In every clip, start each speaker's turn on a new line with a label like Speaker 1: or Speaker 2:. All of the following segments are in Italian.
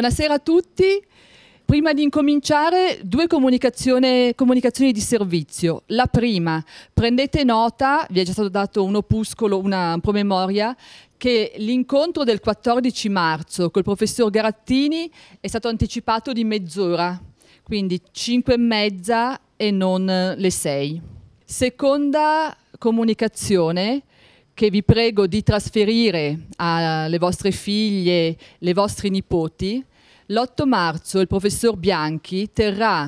Speaker 1: Buonasera a tutti. Prima di incominciare, due comunicazioni di servizio. La prima, prendete nota, vi è già stato dato un opuscolo, una promemoria, che l'incontro del 14 marzo col professor Garattini è stato anticipato di mezz'ora, quindi 5 e mezza e non le 6. Seconda comunicazione, che vi prego di trasferire alle vostre figlie, le vostri nipoti, l'8 marzo il professor Bianchi terrà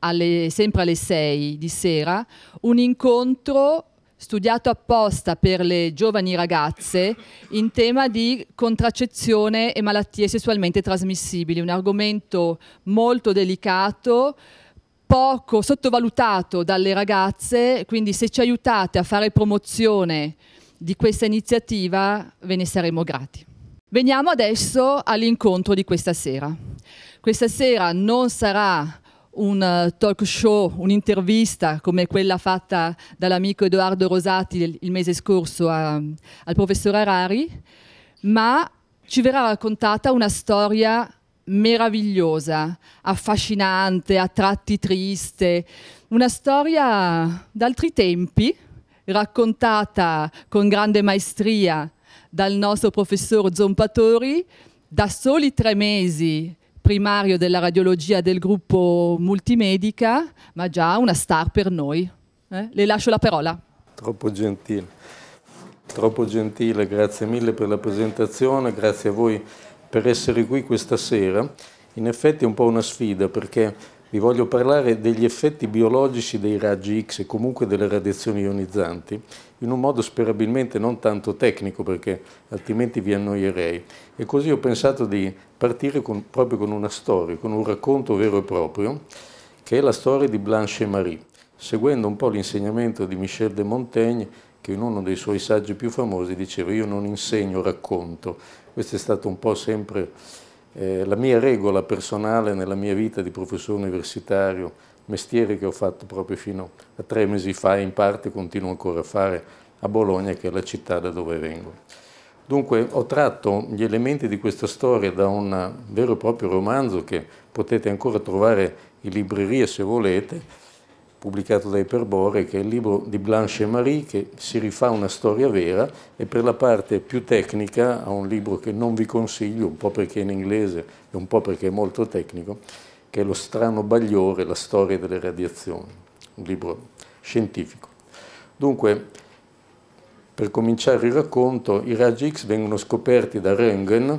Speaker 1: alle, sempre alle 6 di sera un incontro studiato apposta per le giovani ragazze in tema di contraccezione e malattie sessualmente trasmissibili, un argomento molto delicato poco sottovalutato dalle ragazze, quindi se ci aiutate a fare promozione di questa iniziativa ve ne saremo grati. Veniamo adesso all'incontro di questa sera. Questa sera non sarà un eh, talk show, un'intervista come quella fatta dall'amico Edoardo Rosati il mese scorso a, eh, al professor Arari, ma ci verrà raccontata una storia meravigliosa, affascinante, a tratti triste, una storia d'altri tempi, raccontata con grande maestria dal nostro professor Zompatori da soli tre mesi primario della radiologia del gruppo multimedica, ma già una star per noi. Eh? Le lascio la parola.
Speaker 2: Troppo gentile, troppo gentile, grazie mille per la presentazione, grazie a voi per essere qui questa sera. In effetti è un po' una sfida perché vi voglio parlare degli effetti biologici dei raggi X e comunque delle radiazioni ionizzanti in un modo sperabilmente non tanto tecnico perché altrimenti vi annoierei. E così ho pensato di partire con, proprio con una storia, con un racconto vero e proprio, che è la storia di Blanche Marie, seguendo un po' l'insegnamento di Michel de Montaigne che in uno dei suoi saggi più famosi diceva io non insegno, racconto. Questo è stato un po' sempre eh, la mia regola personale nella mia vita di professore universitario, mestiere che ho fatto proprio fino a tre mesi fa e in parte continuo ancora a fare a Bologna, che è la città da dove vengo. Dunque ho tratto gli elementi di questa storia da un vero e proprio romanzo che potete ancora trovare in libreria se volete, pubblicato da Iperbore, che è il libro di Blanche Marie che si rifà una storia vera e per la parte più tecnica ha un libro che non vi consiglio, un po' perché è in inglese e un po' perché è molto tecnico, che è Lo strano bagliore, la storia delle radiazioni, un libro scientifico. Dunque, per cominciare il racconto, i raggi X vengono scoperti da Röntgen,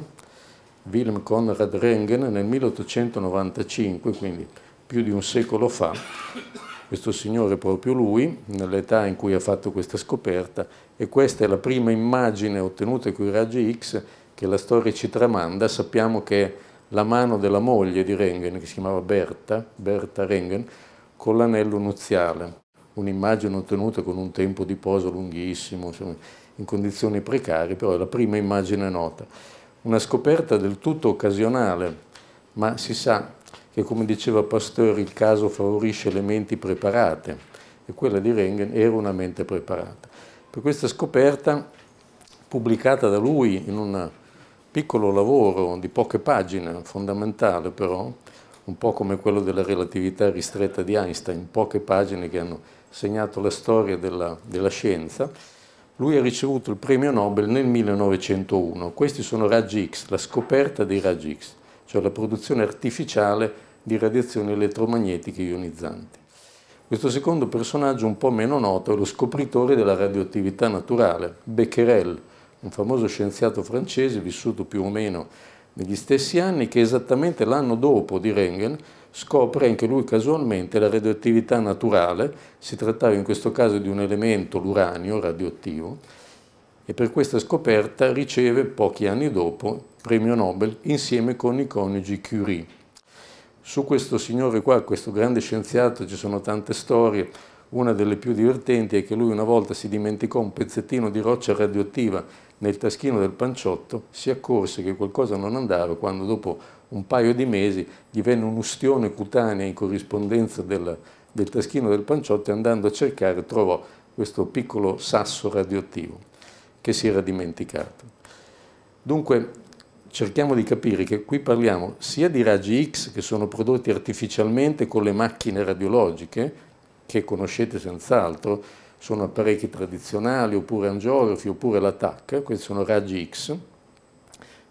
Speaker 2: Wilhelm Conrad Röntgen, nel 1895, quindi più di un secolo fa, questo signore proprio lui, nell'età in cui ha fatto questa scoperta, e questa è la prima immagine ottenuta con i raggi X che la storia ci tramanda, sappiamo che è la mano della moglie di Rengen, che si chiamava Berta, Berta Rengen, con l'anello nuziale, un'immagine ottenuta con un tempo di posa lunghissimo, insomma, in condizioni precarie, però è la prima immagine nota. Una scoperta del tutto occasionale, ma si sa che come diceva Pasteur il caso favorisce le menti preparate e quella di Rengen era una mente preparata. Per questa scoperta, pubblicata da lui in un piccolo lavoro di poche pagine, fondamentale però, un po' come quello della relatività ristretta di Einstein, poche pagine che hanno segnato la storia della, della scienza, lui ha ricevuto il premio Nobel nel 1901. Questi sono raggi X, la scoperta dei raggi X, cioè la produzione artificiale di radiazioni elettromagnetiche ionizzanti. Questo secondo personaggio un po' meno noto è lo scopritore della radioattività naturale, Becquerel, un famoso scienziato francese vissuto più o meno negli stessi anni che esattamente l'anno dopo di Rengen scopre anche lui casualmente la radioattività naturale, si trattava in questo caso di un elemento, l'uranio radioattivo, e per questa scoperta riceve pochi anni dopo il premio Nobel insieme con i coniugi Curie. Su questo signore qua, questo grande scienziato, ci sono tante storie. Una delle più divertenti è che lui una volta si dimenticò un pezzettino di roccia radioattiva nel taschino del panciotto, si accorse che qualcosa non andava quando dopo un paio di mesi gli venne un ustione cutanea in corrispondenza del, del taschino del panciotto e andando a cercare trovò questo piccolo sasso radioattivo che si era dimenticato. Dunque cerchiamo di capire che qui parliamo sia di raggi X che sono prodotti artificialmente con le macchine radiologiche, che conoscete senz'altro, sono apparecchi tradizionali oppure angiografi oppure la TAC, questi sono raggi X,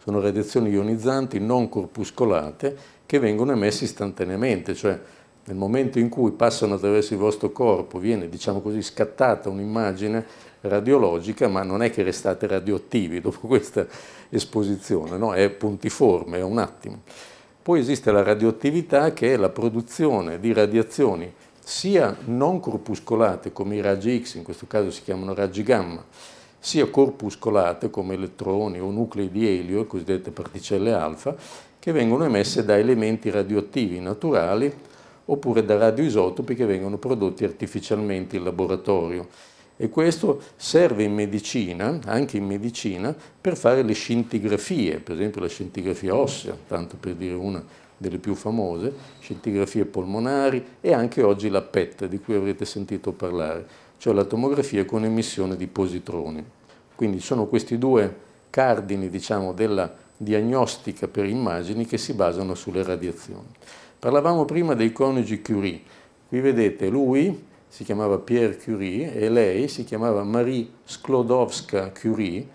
Speaker 2: sono radiazioni ionizzanti non corpuscolate che vengono emesse istantaneamente, cioè nel momento in cui passano attraverso il vostro corpo, viene diciamo così scattata un'immagine radiologica, ma non è che restate radioattivi dopo questa esposizione, no? è puntiforme, è un attimo. Poi esiste la radioattività che è la produzione di radiazioni sia non corpuscolate come i raggi X, in questo caso si chiamano raggi gamma, sia corpuscolate come elettroni o nuclei di elio, le cosiddette particelle alfa, che vengono emesse da elementi radioattivi naturali oppure da radioisotopi che vengono prodotti artificialmente in laboratorio e questo serve in medicina, anche in medicina, per fare le scintigrafie, per esempio la scintigrafia ossea, tanto per dire una delle più famose, scintigrafie polmonari e anche oggi la PET di cui avrete sentito parlare, cioè la tomografia con emissione di positroni. Quindi sono questi due cardini diciamo, della diagnostica per immagini che si basano sulle radiazioni. Parlavamo prima dei coniugi Curie, qui vedete lui si chiamava Pierre Curie e lei si chiamava Marie Sklodowska Curie,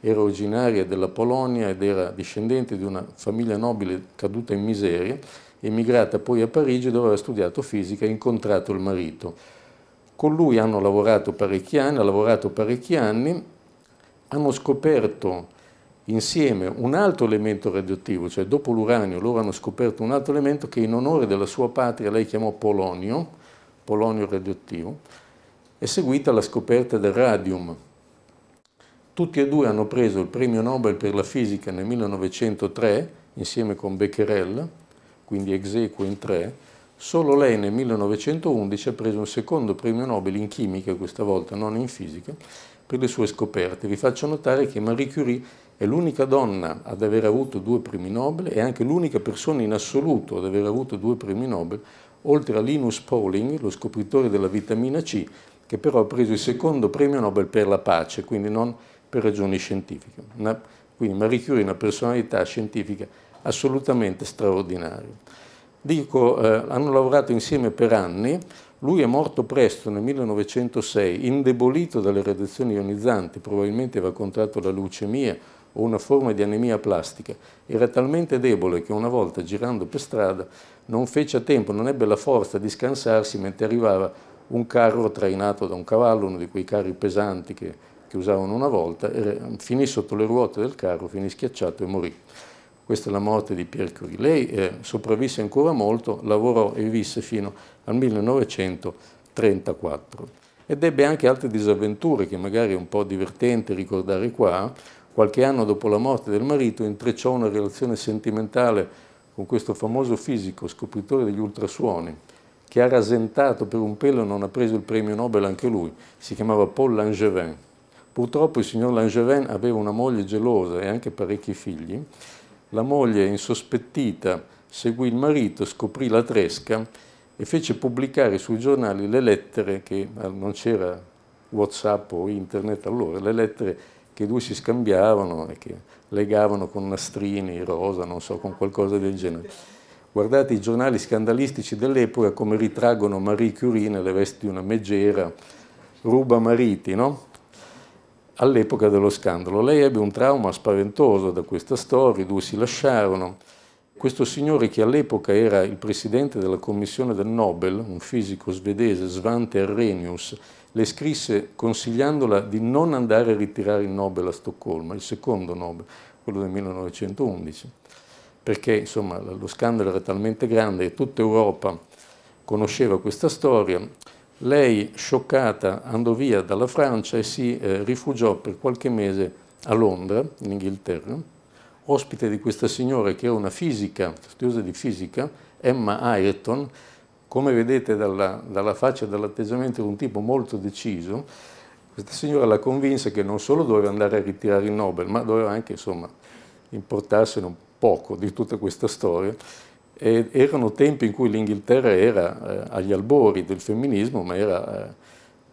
Speaker 2: era originaria della Polonia ed era discendente di una famiglia nobile caduta in miseria, emigrata poi a Parigi dove aveva studiato fisica e incontrato il marito. Con lui hanno lavorato parecchi anni, ha lavorato parecchi anni, hanno scoperto insieme un altro elemento radioattivo, cioè dopo l'uranio loro hanno scoperto un altro elemento che in onore della sua patria lei chiamò polonio, polonio radioattivo, è seguita la scoperta del radium. Tutti e due hanno preso il premio Nobel per la fisica nel 1903, insieme con Becquerel, quindi ex equo in tre, solo lei nel 1911 ha preso un secondo premio Nobel in chimica, questa volta non in fisica, per le sue scoperte. Vi faccio notare che Marie Curie è l'unica donna ad aver avuto due premi Nobel e anche l'unica persona in assoluto ad aver avuto due premi Nobel oltre a Linus Pauling, lo scopritore della vitamina C, che però ha preso il secondo premio Nobel per la pace, quindi non per ragioni scientifiche. Una, quindi Marie Curie è una personalità scientifica assolutamente straordinaria. Dico, eh, hanno lavorato insieme per anni, lui è morto presto nel 1906, indebolito dalle radiazioni ionizzanti, probabilmente aveva contratto la leucemia o una forma di anemia plastica. Era talmente debole che una volta girando per strada non fece a tempo, non ebbe la forza di scansarsi mentre arrivava un carro trainato da un cavallo, uno di quei carri pesanti che, che usavano una volta, finì sotto le ruote del carro, finì schiacciato e morì. Questa è la morte di Pierre Curie. Lei eh, sopravvisse ancora molto, lavorò e visse fino al 1934 ed ebbe anche altre disavventure che magari è un po' divertente ricordare qua. Qualche anno dopo la morte del marito intrecciò una relazione sentimentale con questo famoso fisico, scopritore degli ultrasuoni, che ha rasentato per un pelo e non ha preso il premio Nobel anche lui, si chiamava Paul Langevin. Purtroppo il signor Langevin aveva una moglie gelosa e anche parecchi figli. La moglie, insospettita, seguì il marito, scoprì la tresca e fece pubblicare sui giornali le lettere che eh, non c'era WhatsApp o internet allora, le lettere che lui si scambiavano e che legavano con nastrini, rosa, non so, con qualcosa del genere. Guardate i giornali scandalistici dell'epoca come ritraggono Marie Curie nelle vesti di una megera, ruba mariti, no? All'epoca dello scandalo. Lei ebbe un trauma spaventoso da questa storia, i due si lasciarono questo signore che all'epoca era il presidente della commissione del Nobel, un fisico svedese, Svante Arrhenius, le scrisse consigliandola di non andare a ritirare il Nobel a Stoccolma, il secondo Nobel, quello del 1911, perché insomma, lo scandalo era talmente grande e tutta Europa conosceva questa storia. Lei, scioccata, andò via dalla Francia e si eh, rifugiò per qualche mese a Londra, in Inghilterra, ospite di questa signora che era una fisica, studiosa di fisica, Emma Ayrton, come vedete dalla, dalla faccia e dall'atteggiamento era un tipo molto deciso, questa signora la convinse che non solo doveva andare a ritirare il Nobel, ma doveva anche insomma, importarsene un poco di tutta questa storia. E erano tempi in cui l'Inghilterra era eh, agli albori del femminismo, ma era eh,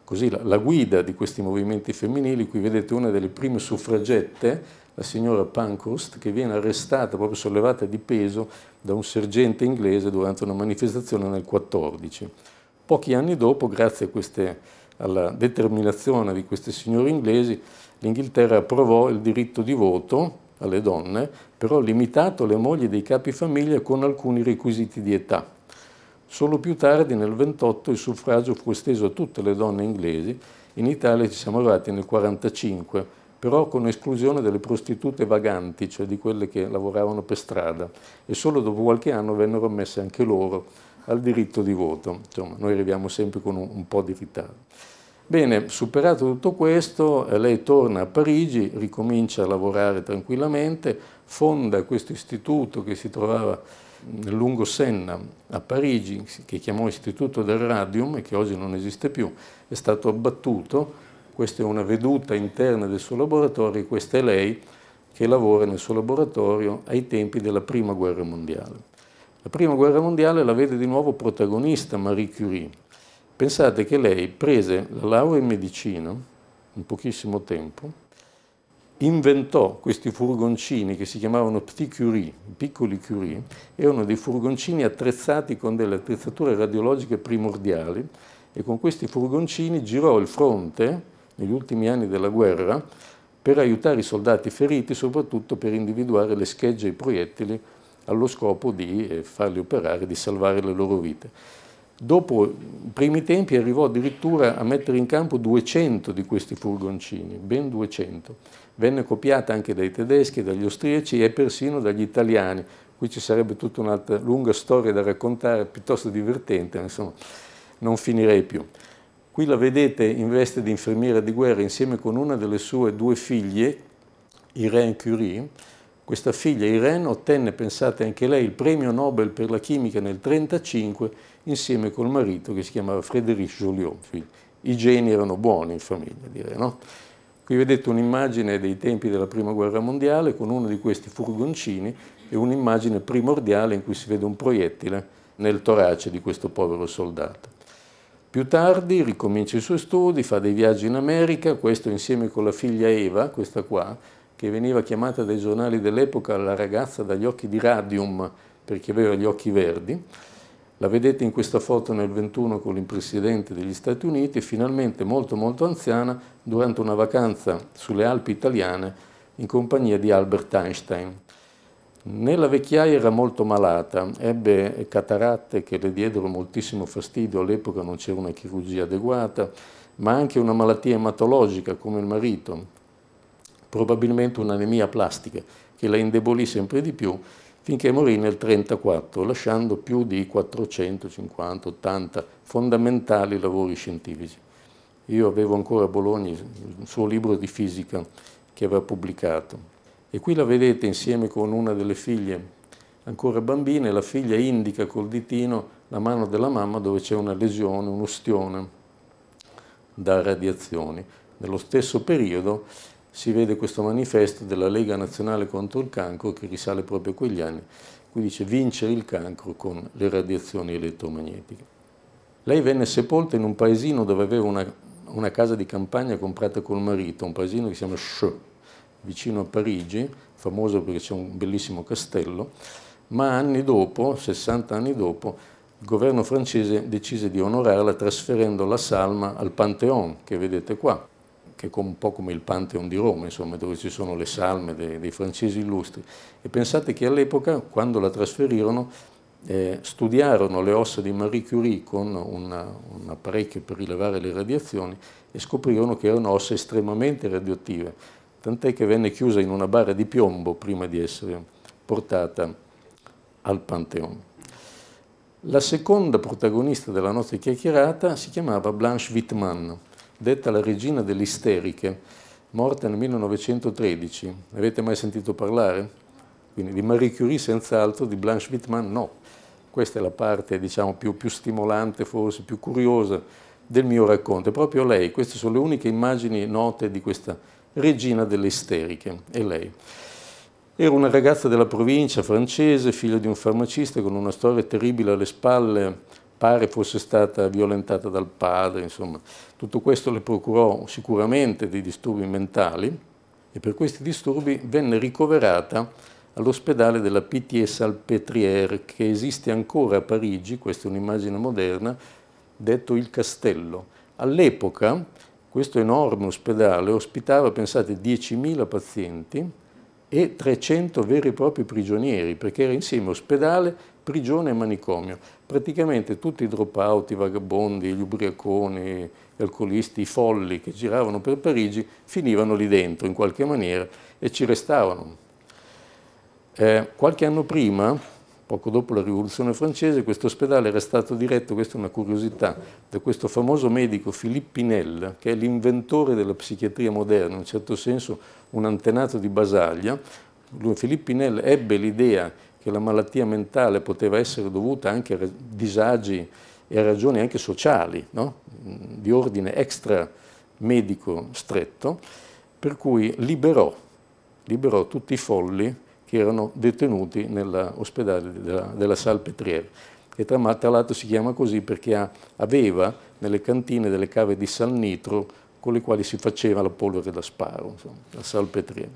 Speaker 2: così la, la guida di questi movimenti femminili. Qui vedete una delle prime suffragette la signora Pankhurst che viene arrestata, proprio sollevata di peso, da un sergente inglese durante una manifestazione nel 14. Pochi anni dopo, grazie queste, alla determinazione di queste signore inglesi, l'Inghilterra approvò il diritto di voto alle donne, però limitato alle mogli dei capi famiglia con alcuni requisiti di età. Solo più tardi, nel 28, il suffragio fu esteso a tutte le donne inglesi. In Italia ci siamo arrivati nel 1945 però con esclusione delle prostitute vaganti, cioè di quelle che lavoravano per strada, e solo dopo qualche anno vennero ammesse anche loro al diritto di voto. Insomma, noi arriviamo sempre con un, un po' di ritardo. Bene, superato tutto questo, eh, lei torna a Parigi, ricomincia a lavorare tranquillamente, fonda questo istituto che si trovava nel mm, lungo Senna a Parigi, che chiamò Istituto del Radium e che oggi non esiste più, è stato abbattuto questa è una veduta interna del suo laboratorio, questa è lei che lavora nel suo laboratorio ai tempi della Prima Guerra Mondiale. La Prima Guerra Mondiale la vede di nuovo protagonista Marie Curie. Pensate che lei prese la laurea in medicina in pochissimo tempo, inventò questi furgoncini che si chiamavano Petit Curie, piccoli Curie, erano dei furgoncini attrezzati con delle attrezzature radiologiche primordiali e con questi furgoncini girò il fronte negli ultimi anni della guerra per aiutare i soldati feriti, soprattutto per individuare le schegge e i proiettili allo scopo di eh, farli operare, di salvare le loro vite. Dopo i primi tempi arrivò addirittura a mettere in campo 200 di questi furgoncini, ben 200. Venne copiata anche dai tedeschi, dagli austriaci e persino dagli italiani. Qui ci sarebbe tutta un'altra lunga storia da raccontare, piuttosto divertente, insomma, non finirei più. Qui la vedete in veste di infermiera di guerra insieme con una delle sue due figlie, Irene Curie. Questa figlia Irene ottenne, pensate anche lei, il premio Nobel per la chimica nel 1935 insieme col marito che si chiamava Frédéric Joliot. I geni erano buoni in famiglia, direi, no? Qui vedete un'immagine dei tempi della Prima Guerra Mondiale con uno di questi furgoncini e un'immagine primordiale in cui si vede un proiettile nel torace di questo povero soldato. Più tardi ricomincia i suoi studi, fa dei viaggi in America, questo insieme con la figlia Eva, questa qua, che veniva chiamata dai giornali dell'epoca la ragazza dagli occhi di radium perché aveva gli occhi verdi. La vedete in questa foto nel 21 con il presidente degli Stati Uniti finalmente molto molto anziana durante una vacanza sulle Alpi italiane in compagnia di Albert Einstein. Nella vecchiaia era molto malata, ebbe cataratte che le diedero moltissimo fastidio, all'epoca non c'era una chirurgia adeguata, ma anche una malattia ematologica come il marito, probabilmente un'anemia plastica che la indebolì sempre di più finché morì nel 1934, lasciando più di 450-80 fondamentali lavori scientifici. Io avevo ancora a Bologna il suo libro di fisica che aveva pubblicato. E qui la vedete insieme con una delle figlie ancora bambine, la figlia indica col ditino la mano della mamma dove c'è una lesione, un ostione da radiazioni. Nello stesso periodo si vede questo manifesto della Lega Nazionale contro il Cancro che risale proprio a quegli anni, qui dice vincere il cancro con le radiazioni elettromagnetiche. Lei venne sepolta in un paesino dove aveva una, una casa di campagna comprata col marito, un paesino che si chiama Sceaux, vicino a Parigi, famoso perché c'è un bellissimo castello, ma anni dopo, 60 anni dopo, il governo francese decise di onorarla trasferendo la salma al Pantheon, che vedete qua, che è un po' come il Pantheon di Roma, insomma, dove ci sono le salme dei, dei francesi illustri. E pensate che all'epoca, quando la trasferirono, eh, studiarono le ossa di Marie Curie con una, un apparecchio per rilevare le radiazioni e scoprirono che erano ossa estremamente radioattive tant'è che venne chiusa in una bara di piombo prima di essere portata al Panteone. La seconda protagonista della nostra chiacchierata si chiamava Blanche Wittmann, detta la regina delle isteriche, morta nel 1913. Ne avete mai sentito parlare? Quindi di Marie Curie senz'altro, di Blanche Wittmann no. Questa è la parte diciamo, più, più stimolante, forse più curiosa del mio racconto. È proprio lei, queste sono le uniche immagini note di questa regina delle isteriche, è lei. Era una ragazza della provincia francese, figlia di un farmacista con una storia terribile alle spalle, pare fosse stata violentata dal padre, insomma. Tutto questo le procurò sicuramente dei disturbi mentali e per questi disturbi venne ricoverata all'ospedale della Pitié-Salpêtrière che esiste ancora a Parigi, questa è un'immagine moderna, detto il Castello. All'epoca questo enorme ospedale ospitava, pensate, 10.000 pazienti e 300 veri e propri prigionieri, perché era insieme ospedale, prigione e manicomio. Praticamente tutti i dropout, i vagabondi, gli ubriaconi, gli alcolisti, i folli che giravano per Parigi finivano lì dentro in qualche maniera e ci restavano. Eh, qualche anno prima Poco dopo la rivoluzione francese questo ospedale era stato diretto, questa è una curiosità, da questo famoso medico Philippe Pinel, che è l'inventore della psichiatria moderna, in un certo senso un antenato di Basaglia. Lui, Pinel ebbe l'idea che la malattia mentale poteva essere dovuta anche a disagi e a ragioni anche sociali, no? Mm, di ordine extra medico stretto, per cui liberò, liberò tutti i folli che erano detenuti nell'ospedale della, della Salpetriere, che tra, l'altro si chiama così perché ha, aveva nelle cantine delle cave di salnitro con le quali si faceva la polvere da sparo, insomma, la salpetriere.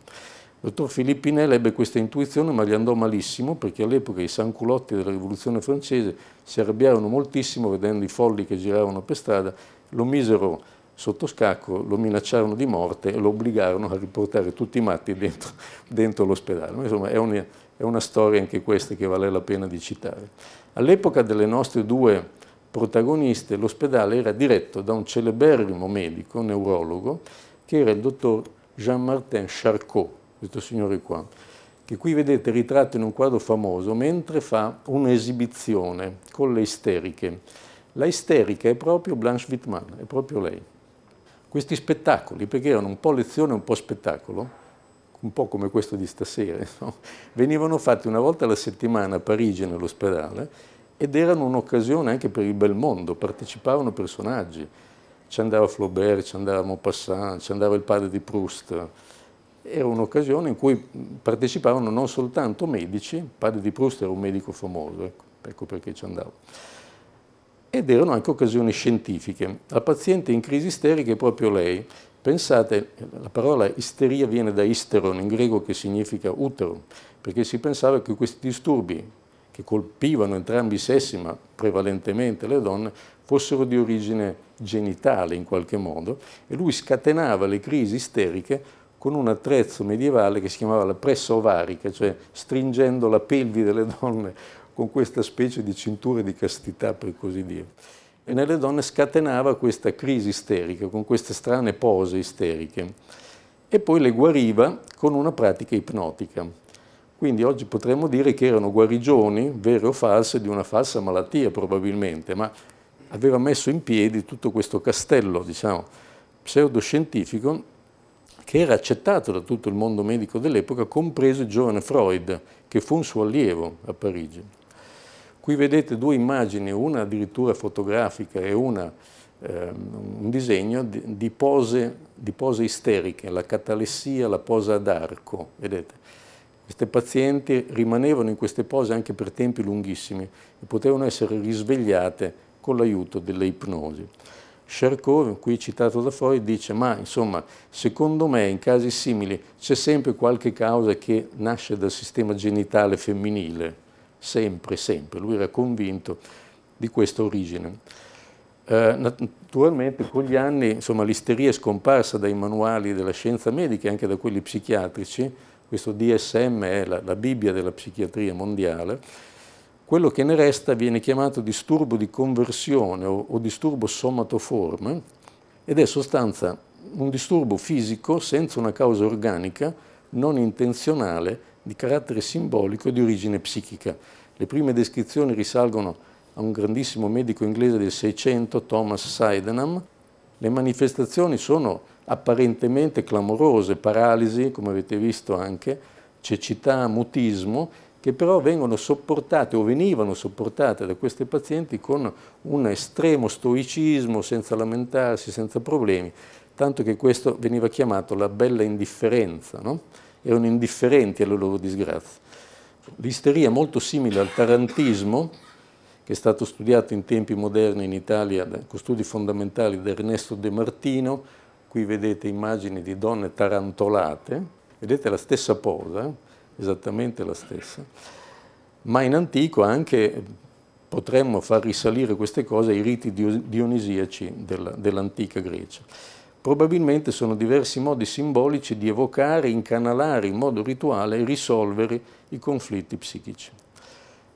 Speaker 2: Il dottor Filippinelli ebbe questa intuizione ma gli andò malissimo perché all'epoca i sanculotti della rivoluzione francese si arrabbiarono moltissimo vedendo i folli che giravano per strada, lo misero sotto scacco, lo minacciarono di morte e lo obbligarono a riportare tutti i matti dentro, dentro l'ospedale. Insomma, è una, è una storia anche questa che vale la pena di citare. All'epoca delle nostre due protagoniste, l'ospedale era diretto da un celeberrimo medico, neurologo, che era il dottor Jean-Martin Charcot, questo signore qua, che qui vedete ritratto in un quadro famoso mentre fa un'esibizione con le isteriche. La isterica è proprio Blanche Wittmann, è proprio lei questi spettacoli, perché erano un po' lezione, un po' spettacolo, un po' come questo di stasera, no? venivano fatti una volta alla settimana a Parigi nell'ospedale ed erano un'occasione anche per il bel mondo, partecipavano personaggi, ci andava Flaubert, ci andava Maupassant, ci andava il padre di Proust, era un'occasione in cui partecipavano non soltanto medici, il padre di Proust era un medico famoso, ecco, ecco perché ci andava ed erano anche occasioni scientifiche. La paziente in crisi isterica è proprio lei. Pensate, la parola isteria viene da isteron, in greco che significa utero, perché si pensava che questi disturbi, che colpivano entrambi i sessi, ma prevalentemente le donne, fossero di origine genitale in qualche modo, e lui scatenava le crisi isteriche con un attrezzo medievale che si chiamava la pressa ovarica, cioè stringendo la pelvi delle donne con questa specie di cintura di castità, per così dire. E nelle donne scatenava questa crisi isterica, con queste strane pose isteriche. E poi le guariva con una pratica ipnotica. Quindi oggi potremmo dire che erano guarigioni, vere o false, di una falsa malattia probabilmente, ma aveva messo in piedi tutto questo castello, diciamo, pseudoscientifico che era accettato da tutto il mondo medico dell'epoca, compreso il giovane Freud, che fu un suo allievo a Parigi. Qui vedete due immagini, una addirittura fotografica e una ehm, un disegno di pose, di, pose, isteriche, la catalessia, la posa ad arco, vedete. Queste pazienti rimanevano in queste pose anche per tempi lunghissimi e potevano essere risvegliate con l'aiuto delle ipnosi. Charcot, qui citato da Freud, dice ma insomma, secondo me in casi simili c'è sempre qualche causa che nasce dal sistema genitale femminile, sempre, sempre. Lui era convinto di questa origine. Eh, naturalmente con gli anni l'isteria è scomparsa dai manuali della scienza medica e anche da quelli psichiatrici, questo DSM è la, la Bibbia della psichiatria mondiale, quello che ne resta viene chiamato disturbo di conversione o, o disturbo somatoforme ed è sostanza un disturbo fisico senza una causa organica, non intenzionale, di carattere simbolico e di origine psichica. Le prime descrizioni risalgono a un grandissimo medico inglese del 600, Thomas Sydenham. Le manifestazioni sono apparentemente clamorose, paralisi, come avete visto anche, cecità, mutismo, che però vengono sopportate o venivano sopportate da questi pazienti con un estremo stoicismo, senza lamentarsi, senza problemi, tanto che questo veniva chiamato la bella indifferenza. No? erano indifferenti alle loro disgrazie. L'isteria è molto simile al tarantismo, che è stato studiato in tempi moderni in Italia con studi fondamentali di Ernesto De Martino, qui vedete immagini di donne tarantolate, vedete la stessa posa, esattamente la stessa, ma in antico anche potremmo far risalire queste cose ai riti dionisiaci dell'antica Grecia. Probabilmente sono diversi modi simbolici di evocare, incanalare in modo rituale e risolvere i conflitti psichici.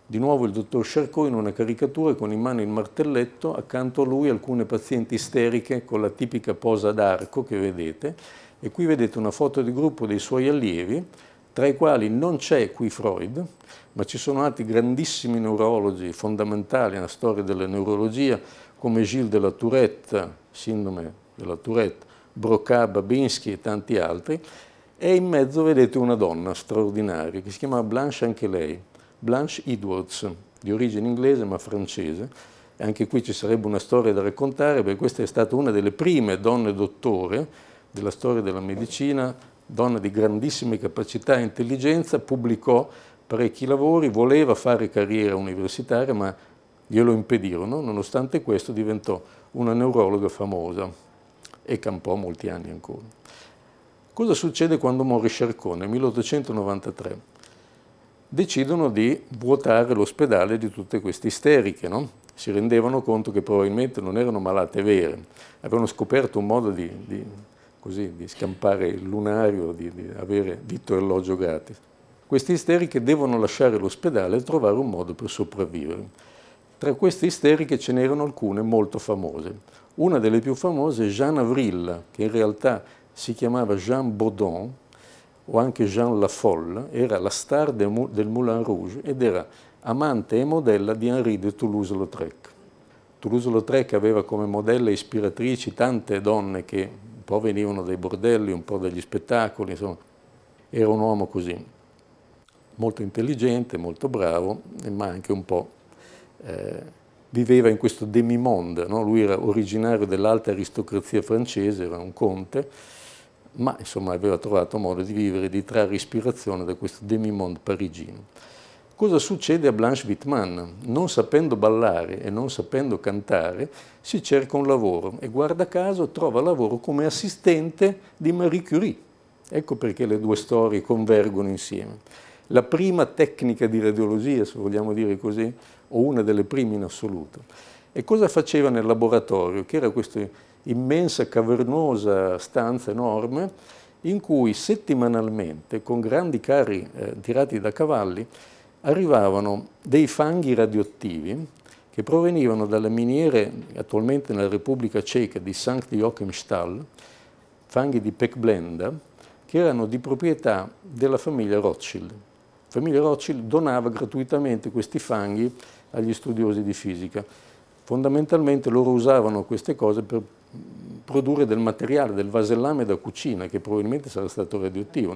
Speaker 2: Di nuovo il dottor Charcot in una caricatura con in mano il martelletto, accanto a lui alcune pazienti isteriche con la tipica posa d'arco che vedete e qui vedete una foto di gruppo dei suoi allievi, tra i quali non c'è qui Freud, ma ci sono altri grandissimi neurologi fondamentali nella storia della neurologia come Gilles de la Tourette, sindrome della Tourette, Broca, Babinski e tanti altri, e in mezzo vedete una donna straordinaria che si chiama Blanche anche lei, Blanche Edwards, di origine inglese ma francese. E anche qui ci sarebbe una storia da raccontare perché questa è stata una delle prime donne dottore della storia della medicina, donna di grandissime capacità e intelligenza, pubblicò parecchi lavori, voleva fare carriera universitaria ma glielo impedirono, nonostante questo diventò una neurologa famosa e campò molti anni ancora. Cosa succede quando morì Charcot Nel 1893 decidono di vuotare l'ospedale di tutte queste isteriche, no? si rendevano conto che probabilmente non erano malate vere, avevano scoperto un modo di, di, così, di scampare il lunario, di, di avere vitto e alloggio gratis. Queste isteriche devono lasciare l'ospedale e trovare un modo per sopravvivere. Tra queste isteriche ce n'erano alcune molto famose. Una delle più famose è Jean Avril, che in realtà si chiamava Jean Baudon o anche Jean Lafolle, era la star del Moulin Rouge ed era amante e modella di Henri de Toulouse-Lautrec. Toulouse-Lautrec aveva come modella ispiratrici tante donne che un po' venivano dai bordelli, un po' dagli spettacoli, insomma, era un uomo così, molto intelligente, molto bravo, ma anche un po' eh, viveva in questo demimonde, no? lui era originario dell'alta aristocrazia francese, era un conte, ma insomma aveva trovato modo di vivere, di trarre ispirazione da questo demimonde parigino. Cosa succede a Blanche Wittmann? Non sapendo ballare e non sapendo cantare, si cerca un lavoro e guarda caso trova lavoro come assistente di Marie Curie. Ecco perché le due storie convergono insieme. La prima tecnica di radiologia, se vogliamo dire così, o una delle prime in assoluto. E cosa faceva nel laboratorio? Che era questa immensa, cavernosa stanza enorme in cui settimanalmente, con grandi carri eh, tirati da cavalli, arrivavano dei fanghi radioattivi che provenivano dalle miniere attualmente nella Repubblica Ceca di Sankt Joachimsthal, fanghi di Pecblenda, che erano di proprietà della famiglia Rothschild. La famiglia Rothschild donava gratuitamente questi fanghi agli studiosi di fisica. Fondamentalmente loro usavano queste cose per produrre del materiale, del vasellame da cucina, che probabilmente sarà stato radioattivo,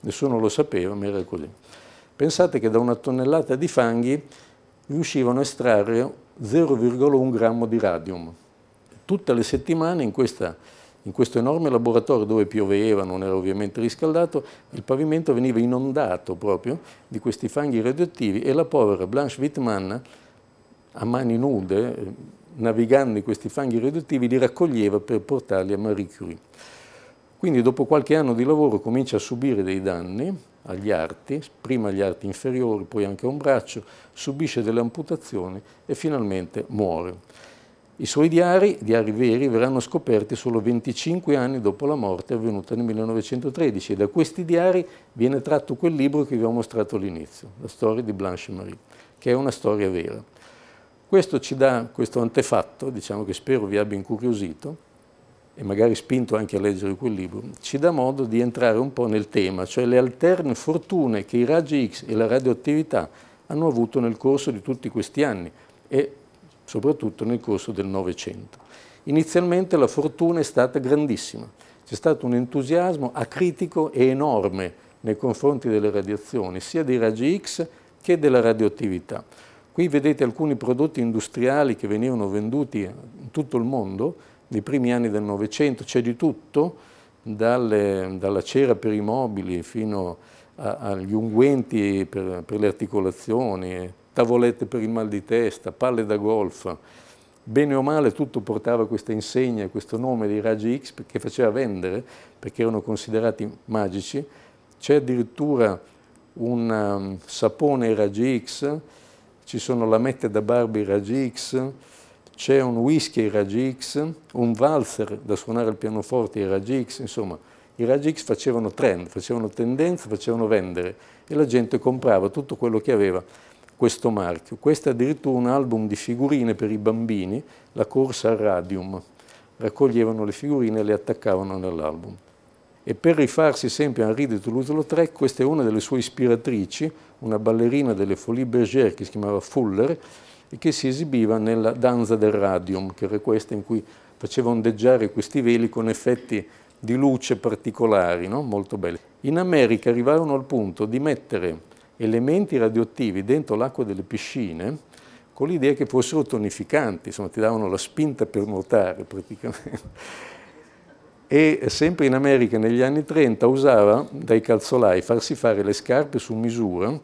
Speaker 2: nessuno lo sapeva, ma era così. Pensate che da una tonnellata di fanghi riuscivano a estrarre 0,1 grammo di radium. Tutte le settimane in questa in questo enorme laboratorio dove pioveva, non era ovviamente riscaldato, il pavimento veniva inondato proprio di questi fanghi radioattivi e la povera Blanche Wittmann, a mani nude, eh, navigando in questi fanghi radioattivi, li raccoglieva per portarli a Marie Curie. Quindi dopo qualche anno di lavoro comincia a subire dei danni agli arti, prima agli arti inferiori, poi anche a un braccio, subisce delle amputazioni e finalmente muore. I suoi diari, diari veri, verranno scoperti solo 25 anni dopo la morte avvenuta nel 1913 e da questi diari viene tratto quel libro che vi ho mostrato all'inizio, la storia di Blanche Marie, che è una storia vera. Questo ci dà questo antefatto, diciamo che spero vi abbia incuriosito e magari spinto anche a leggere quel libro, ci dà modo di entrare un po' nel tema, cioè le alterne fortune che i raggi X e la radioattività hanno avuto nel corso di tutti questi anni e soprattutto nel corso del Novecento. Inizialmente la fortuna è stata grandissima, c'è stato un entusiasmo acritico e enorme nei confronti delle radiazioni, sia dei raggi X che della radioattività. Qui vedete alcuni prodotti industriali che venivano venduti in tutto il mondo nei primi anni del Novecento, c'è di tutto, dalle, dalla cera per i mobili fino a, agli unguenti per, per le articolazioni, tavolette per il mal di testa, palle da golf. Bene o male tutto portava questa insegna, questo nome dei raggi X che faceva vendere, perché erano considerati magici. C'è addirittura un um, sapone ai raggi X, ci sono lamette da Barbie ai raggi X, c'è un whisky ai raggi X, un valzer da suonare al pianoforte ai raggi X, insomma, i raggi X facevano trend, facevano tendenza, facevano vendere e la gente comprava tutto quello che aveva questo marchio. Questo è addirittura un album di figurine per i bambini, la corsa al radium. Raccoglievano le figurine e le attaccavano nell'album. E per rifarsi sempre a Henri de Toulouse-Lautrec, questa è una delle sue ispiratrici, una ballerina delle Folies Bergère che si chiamava Fuller, e che si esibiva nella danza del radium, che era questa in cui faceva ondeggiare questi veli con effetti di luce particolari, no? molto belli. In America arrivarono al punto di mettere elementi radioattivi dentro l'acqua delle piscine con l'idea che fossero tonificanti, insomma ti davano la spinta per nuotare praticamente. E sempre in America negli anni 30 usava dai calzolai farsi fare le scarpe su misura,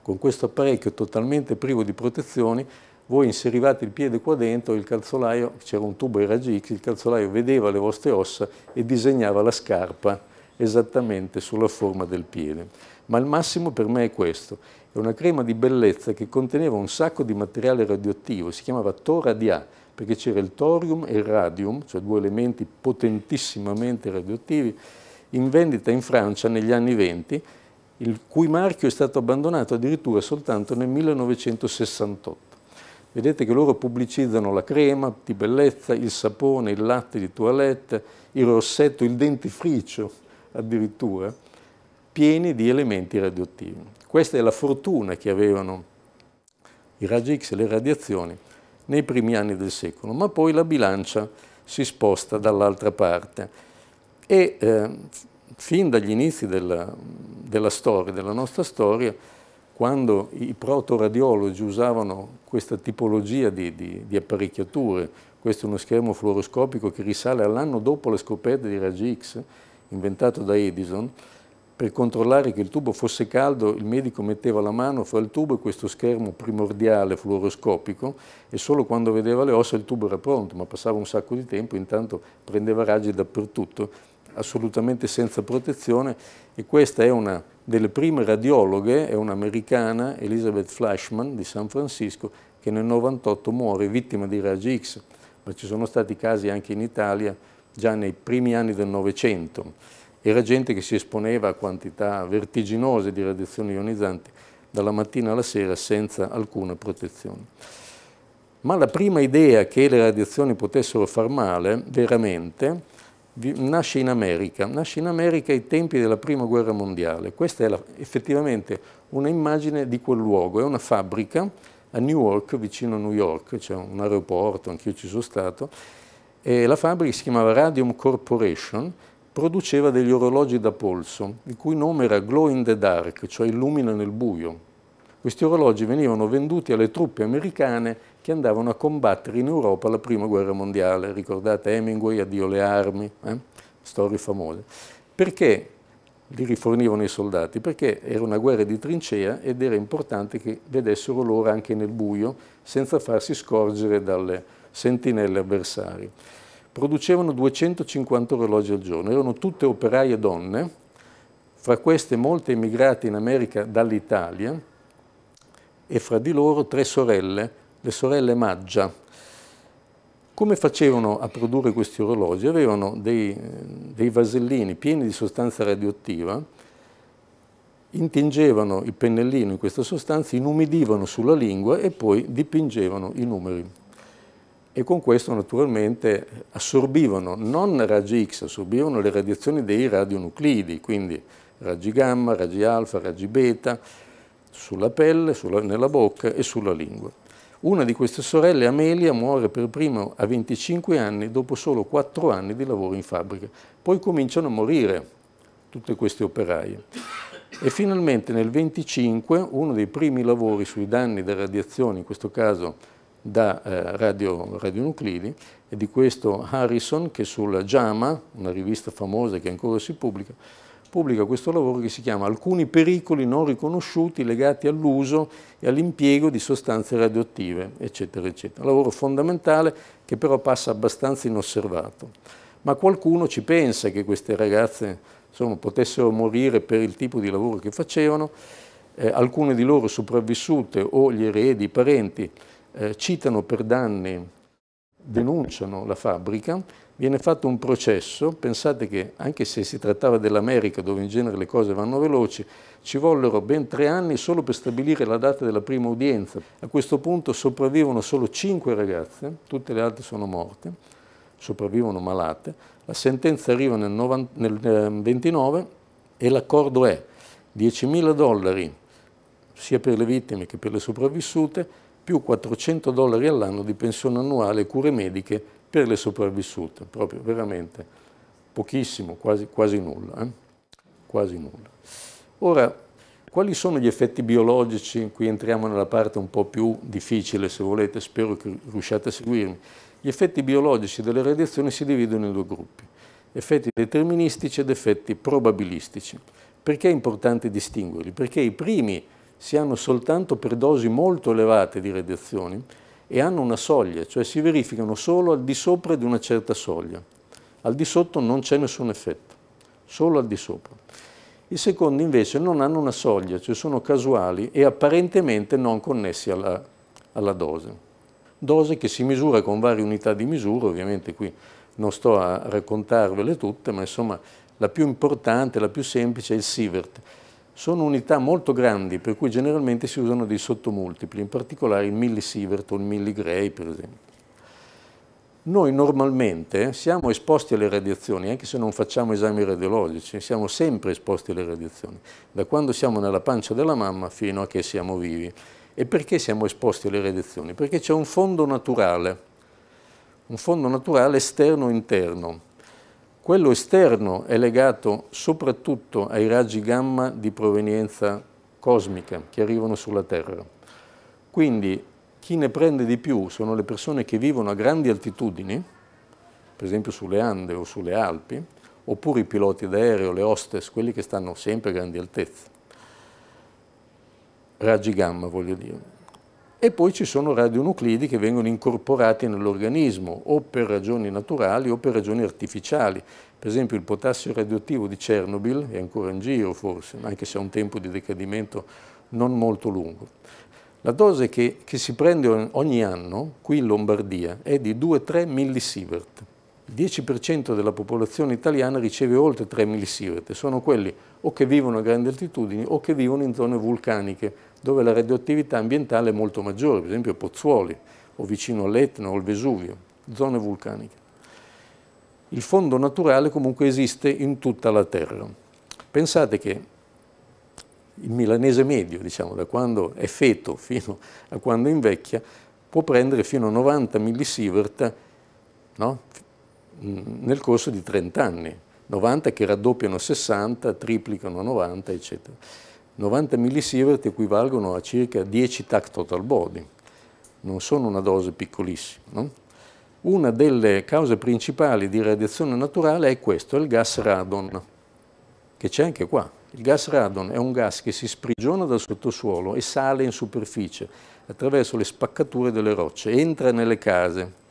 Speaker 2: con questo apparecchio totalmente privo di protezioni, voi inserivate il piede qua dentro, il calzolaio, c'era un tubo ai raggi X, il calzolaio vedeva le vostre ossa e disegnava la scarpa esattamente sulla forma del piede ma il massimo per me è questo. È una crema di bellezza che conteneva un sacco di materiale radioattivo, si chiamava Toradia, perché c'era il thorium e il radium, cioè due elementi potentissimamente radioattivi, in vendita in Francia negli anni 20, il cui marchio è stato abbandonato addirittura soltanto nel 1968. Vedete che loro pubblicizzano la crema di bellezza, il sapone, il latte di toilette, il rossetto, il dentifricio addirittura pieni di elementi radioattivi. Questa è la fortuna che avevano i raggi X e le radiazioni nei primi anni del secolo, ma poi la bilancia si sposta dall'altra parte e eh, fin dagli inizi della, della, storia, della nostra storia, quando i protoradiologi usavano questa tipologia di, di, di apparecchiature, questo è uno schermo fluoroscopico che risale all'anno dopo la scoperta di raggi X, inventato da Edison, per controllare che il tubo fosse caldo il medico metteva la mano fra il tubo e questo schermo primordiale fluoroscopico e solo quando vedeva le ossa il tubo era pronto, ma passava un sacco di tempo, intanto prendeva raggi dappertutto, assolutamente senza protezione e questa è una delle prime radiologhe, è un'americana, Elizabeth Flashman di San Francisco, che nel 98 muore vittima di raggi X, ma ci sono stati casi anche in Italia già nei primi anni del Novecento era gente che si esponeva a quantità vertiginose di radiazioni ionizzanti dalla mattina alla sera senza alcuna protezione. Ma la prima idea che le radiazioni potessero far male, veramente, nasce in America, nasce in America ai tempi della Prima Guerra Mondiale. Questa è la, effettivamente un'immagine di quel luogo, è una fabbrica a New York, vicino a New York, c'è cioè un aeroporto, anch'io ci sono stato, e la fabbrica si chiamava Radium Corporation produceva degli orologi da polso, il cui nome era Glow in the Dark, cioè illumina nel buio. Questi orologi venivano venduti alle truppe americane che andavano a combattere in Europa la Prima Guerra Mondiale. Ricordate Hemingway, Addio le armi, eh? storie famose. Perché li rifornivano i soldati? Perché era una guerra di trincea ed era importante che vedessero loro anche nel buio, senza farsi scorgere dalle sentinelle avversarie producevano 250 orologi al giorno, erano tutte operaie donne, fra queste molte emigrate in America dall'Italia e fra di loro tre sorelle, le sorelle Maggia. Come facevano a produrre questi orologi? Avevano dei, dei vasellini pieni di sostanza radioattiva, intingevano il pennellino in questa sostanza, inumidivano sulla lingua e poi dipingevano i numeri e con questo naturalmente assorbivano non raggi X, assorbivano le radiazioni dei radionuclidi, quindi raggi gamma, raggi alfa, raggi beta, sulla pelle, sulla, nella bocca e sulla lingua. Una di queste sorelle, Amelia, muore per primo a 25 anni dopo solo 4 anni di lavoro in fabbrica. Poi cominciano a morire tutte queste operaie. E finalmente nel 25 uno dei primi lavori sui danni da radiazioni, in questo caso da eh, radio, radionuclidi e di questo Harrison che sulla JAMA, una rivista famosa che ancora si pubblica, pubblica questo lavoro che si chiama Alcuni pericoli non riconosciuti legati all'uso e all'impiego di sostanze radioattive, eccetera, eccetera. Un lavoro fondamentale che però passa abbastanza inosservato. Ma qualcuno ci pensa che queste ragazze insomma, potessero morire per il tipo di lavoro che facevano, eh, alcune di loro sopravvissute o gli eredi, i parenti, eh, citano per danni, denunciano la fabbrica, viene fatto un processo, pensate che anche se si trattava dell'America dove in genere le cose vanno veloci, ci vollero ben tre anni solo per stabilire la data della prima udienza. A questo punto sopravvivono solo cinque ragazze, tutte le altre sono morte, sopravvivono malate, la sentenza arriva nel, 90, nel 29 ehm, e l'accordo è 10.000 dollari sia per le vittime che per le sopravvissute, più 400 dollari all'anno di pensione annuale e cure mediche per le sopravvissute, proprio veramente pochissimo, quasi, quasi nulla. Eh? Quasi nulla. Ora, quali sono gli effetti biologici? Qui entriamo nella parte un po' più difficile, se volete, spero che riusciate a seguirmi. Gli effetti biologici delle radiazioni si dividono in due gruppi, effetti deterministici ed effetti probabilistici. Perché è importante distinguerli? Perché i primi si hanno soltanto per dosi molto elevate di radiazioni e hanno una soglia, cioè si verificano solo al di sopra di una certa soglia. Al di sotto non c'è nessun effetto, solo al di sopra. I secondi invece non hanno una soglia, cioè sono casuali e apparentemente non connessi alla, alla dose. Dose che si misura con varie unità di misura, ovviamente qui non sto a raccontarvele tutte, ma insomma la più importante, la più semplice è il sievert sono unità molto grandi, per cui generalmente si usano dei sottomultipli, in particolare il millisievert o il milligray, per esempio. Noi normalmente siamo esposti alle radiazioni, anche se non facciamo esami radiologici, siamo sempre esposti alle radiazioni, da quando siamo nella pancia della mamma fino a che siamo vivi. E perché siamo esposti alle radiazioni? Perché c'è un fondo naturale, un fondo naturale esterno-interno, quello esterno è legato soprattutto ai raggi gamma di provenienza cosmica che arrivano sulla Terra. Quindi chi ne prende di più sono le persone che vivono a grandi altitudini, per esempio sulle Ande o sulle Alpi, oppure i piloti d'aereo, le hostess, quelli che stanno sempre a grandi altezze. Raggi gamma, voglio dire e poi ci sono radionuclidi che vengono incorporati nell'organismo o per ragioni naturali o per ragioni artificiali. Per esempio il potassio radioattivo di Chernobyl è ancora in giro forse, anche se ha un tempo di decadimento non molto lungo. La dose che, che si prende ogni anno qui in Lombardia è di 2-3 millisievert. Il 10% della popolazione italiana riceve oltre 3 millisievert, sono quelli o che vivono a grandi altitudini o che vivono in zone vulcaniche, dove la radioattività ambientale è molto maggiore, per esempio Pozzuoli o vicino all'Etna o al Vesuvio, zone vulcaniche. Il fondo naturale comunque esiste in tutta la Terra. Pensate che il milanese medio, diciamo, da quando è feto fino a quando invecchia, può prendere fino a 90 millisievert no? nel corso di 30 anni. 90 che raddoppiano 60, triplicano 90, eccetera. 90 millisievert equivalgono a circa 10 tac total body, non sono una dose piccolissima. No? Una delle cause principali di radiazione naturale è questo, è il gas radon, che c'è anche qua. Il gas radon è un gas che si sprigiona dal sottosuolo e sale in superficie attraverso le spaccature delle rocce, entra nelle case.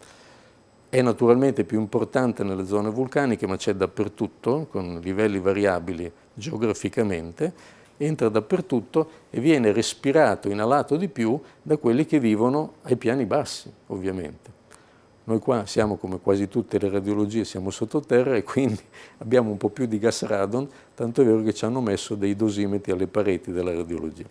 Speaker 2: È naturalmente più importante nelle zone vulcaniche, ma c'è dappertutto, con livelli variabili geograficamente, entra dappertutto e viene respirato, inalato di più da quelli che vivono ai piani bassi, ovviamente. Noi qua siamo, come quasi tutte le radiologie, siamo sottoterra e quindi abbiamo un po' più di gas radon, tanto è vero che ci hanno messo dei dosimetri alle pareti della radiologia.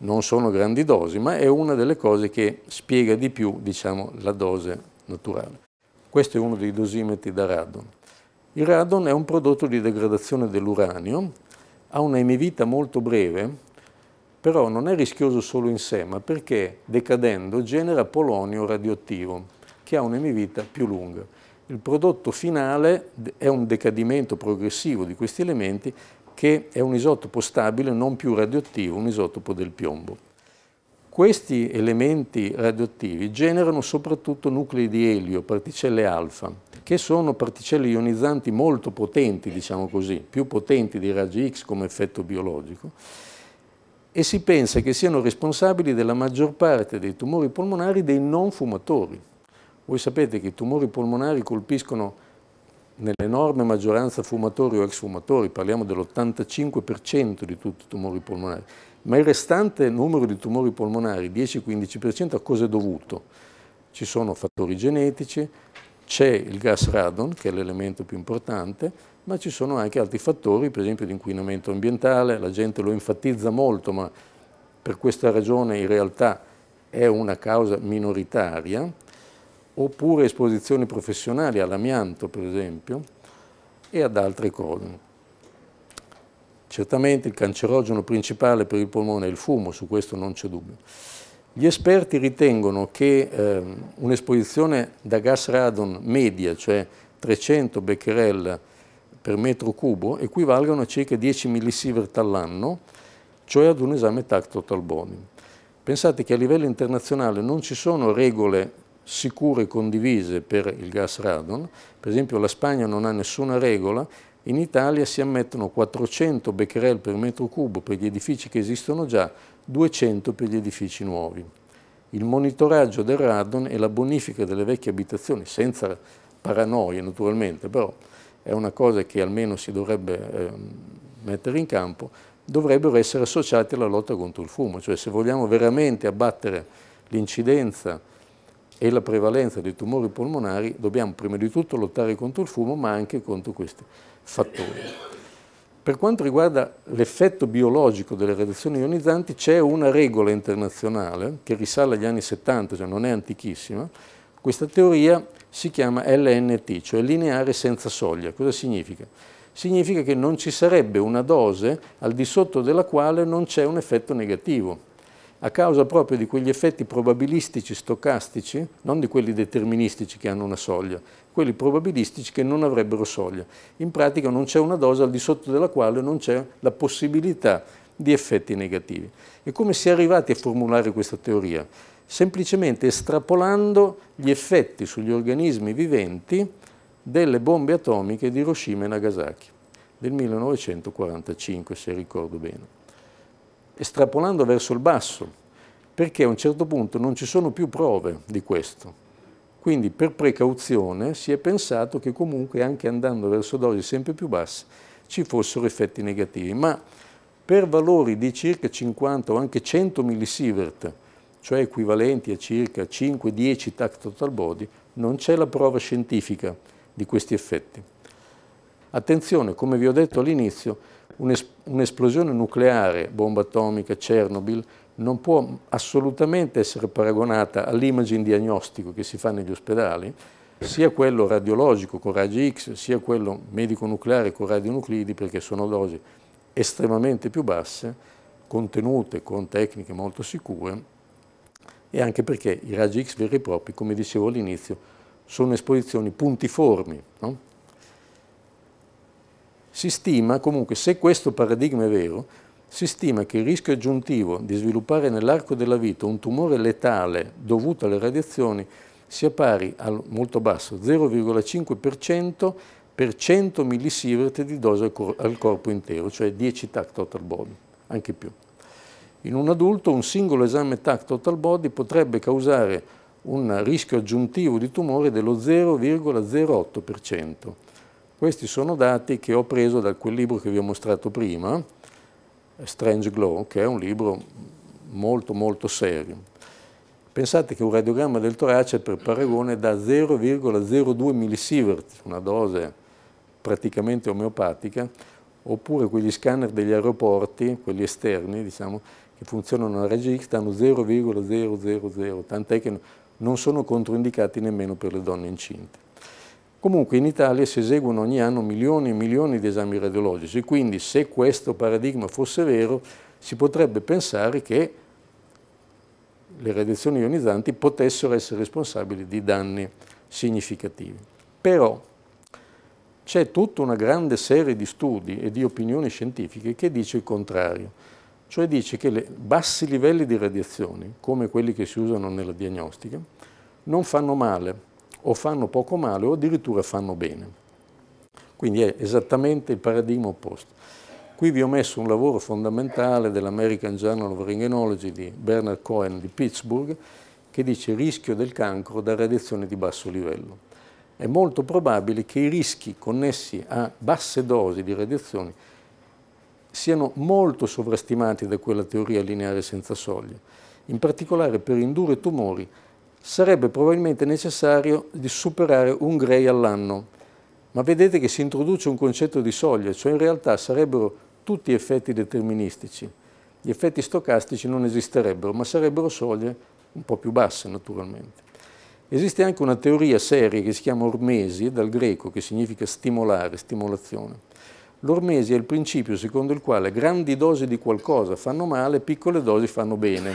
Speaker 2: Non sono grandi dosi, ma è una delle cose che spiega di più, diciamo, la dose naturale. Questo è uno dei dosimetri da radon. Il radon è un prodotto di degradazione dell'uranio ha una emivita molto breve, però non è rischioso solo in sé, ma perché decadendo genera polonio radioattivo, che ha un'emivita più lunga. Il prodotto finale è un decadimento progressivo di questi elementi che è un isotopo stabile, non più radioattivo, un isotopo del piombo. Questi elementi radioattivi generano soprattutto nuclei di elio, particelle alfa, che sono particelle ionizzanti molto potenti, diciamo così, più potenti di raggi X come effetto biologico, e si pensa che siano responsabili della maggior parte dei tumori polmonari dei non fumatori. Voi sapete che i tumori polmonari colpiscono nell'enorme maggioranza fumatori o ex fumatori, parliamo dell'85% di tutti i tumori polmonari, ma il restante numero di tumori polmonari, 10-15%, a cosa è dovuto? Ci sono fattori genetici, c'è il gas radon, che è l'elemento più importante, ma ci sono anche altri fattori, per esempio di inquinamento ambientale, la gente lo enfatizza molto, ma per questa ragione in realtà è una causa minoritaria, oppure esposizioni professionali all'amianto, per esempio, e ad altre cose. Certamente il cancerogeno principale per il polmone è il fumo, su questo non c'è dubbio. Gli esperti ritengono che eh, un'esposizione da gas radon media, cioè 300 becquerel per metro cubo, equivalgano a circa 10 millisievert all'anno, cioè ad un esame TAC total body. Pensate che a livello internazionale non ci sono regole sicure e condivise per il gas radon, per esempio la Spagna non ha nessuna regola, in Italia si ammettono 400 becquerel per metro cubo per gli edifici che esistono già, 200 per gli edifici nuovi. Il monitoraggio del radon e la bonifica delle vecchie abitazioni, senza paranoie naturalmente, però è una cosa che almeno si dovrebbe eh, mettere in campo, dovrebbero essere associati alla lotta contro il fumo, cioè se vogliamo veramente abbattere l'incidenza e la prevalenza dei tumori polmonari dobbiamo prima di tutto lottare contro il fumo ma anche contro questi fattori. Per quanto riguarda l'effetto biologico delle radiazioni ionizzanti c'è una regola internazionale che risale agli anni 70, cioè non è antichissima, questa teoria si chiama LNT, cioè lineare senza soglia. Cosa significa? Significa che non ci sarebbe una dose al di sotto della quale non c'è un effetto negativo a causa proprio di quegli effetti probabilistici stocastici, non di quelli deterministici che hanno una soglia, quelli probabilistici che non avrebbero soglia. In pratica non c'è una dose al di sotto della quale non c'è la possibilità di effetti negativi. E come si è arrivati a formulare questa teoria? Semplicemente estrapolando gli effetti sugli organismi viventi delle bombe atomiche di Hiroshima e Nagasaki del 1945, se ricordo bene estrapolando verso il basso, perché a un certo punto non ci sono più prove di questo. Quindi per precauzione si è pensato che comunque anche andando verso dosi sempre più basse ci fossero effetti negativi, ma per valori di circa 50 o anche 100 millisievert, cioè equivalenti a circa 5-10 tac total body, non c'è la prova scientifica di questi effetti. Attenzione, come vi ho detto all'inizio, un'esplosione nucleare, bomba atomica, Chernobyl, non può assolutamente essere paragonata all'imaging diagnostico che si fa negli ospedali, sia quello radiologico con raggi X, sia quello medico nucleare con radionuclidi, perché sono dosi estremamente più basse, contenute con tecniche molto sicure, e anche perché i raggi X veri e propri, come dicevo all'inizio, sono esposizioni puntiformi, no? Si stima, comunque, se questo paradigma è vero, si stima che il rischio aggiuntivo di sviluppare nell'arco della vita un tumore letale dovuto alle radiazioni sia pari al molto basso 0,5% per 100 millisievert di dose al, cor al corpo intero, cioè 10 TAC total body, anche più. In un adulto un singolo esame TAC total body potrebbe causare un rischio aggiuntivo di tumore dello 0,08%. Questi sono dati che ho preso da quel libro che vi ho mostrato prima, Strange Glow, che è un libro molto molto serio. Pensate che un radiogramma del torace per paragone da 0,02 millisievert, una dose praticamente omeopatica, oppure quegli scanner degli aeroporti, quelli esterni, diciamo, che funzionano a raggi X, danno 0,000, tant'è che non sono controindicati nemmeno per le donne incinte. Comunque in Italia si eseguono ogni anno milioni e milioni di esami radiologici, quindi se questo paradigma fosse vero si potrebbe pensare che le radiazioni ionizzanti potessero essere responsabili di danni significativi. Però c'è tutta una grande serie di studi e di opinioni scientifiche che dice il contrario, cioè dice che i bassi livelli di radiazioni, come quelli che si usano nella diagnostica, non fanno male, o fanno poco male o addirittura fanno bene. Quindi è esattamente il paradigma opposto. Qui vi ho messo un lavoro fondamentale dell'American Journal of Ringenology di Bernard Cohen di Pittsburgh che dice rischio del cancro da radiazione di basso livello. È molto probabile che i rischi connessi a basse dosi di radiazioni siano molto sovrastimati da quella teoria lineare senza soglie, in particolare per indurre tumori sarebbe probabilmente necessario di superare un grey all'anno. Ma vedete che si introduce un concetto di soglia, cioè in realtà sarebbero tutti effetti deterministici. Gli effetti stocastici non esisterebbero, ma sarebbero soglie un po' più basse naturalmente. Esiste anche una teoria seria che si chiama Ormesi, dal greco, che significa stimolare, stimolazione. L'ormesi è il principio secondo il quale grandi dosi di qualcosa fanno male, piccole dosi fanno bene.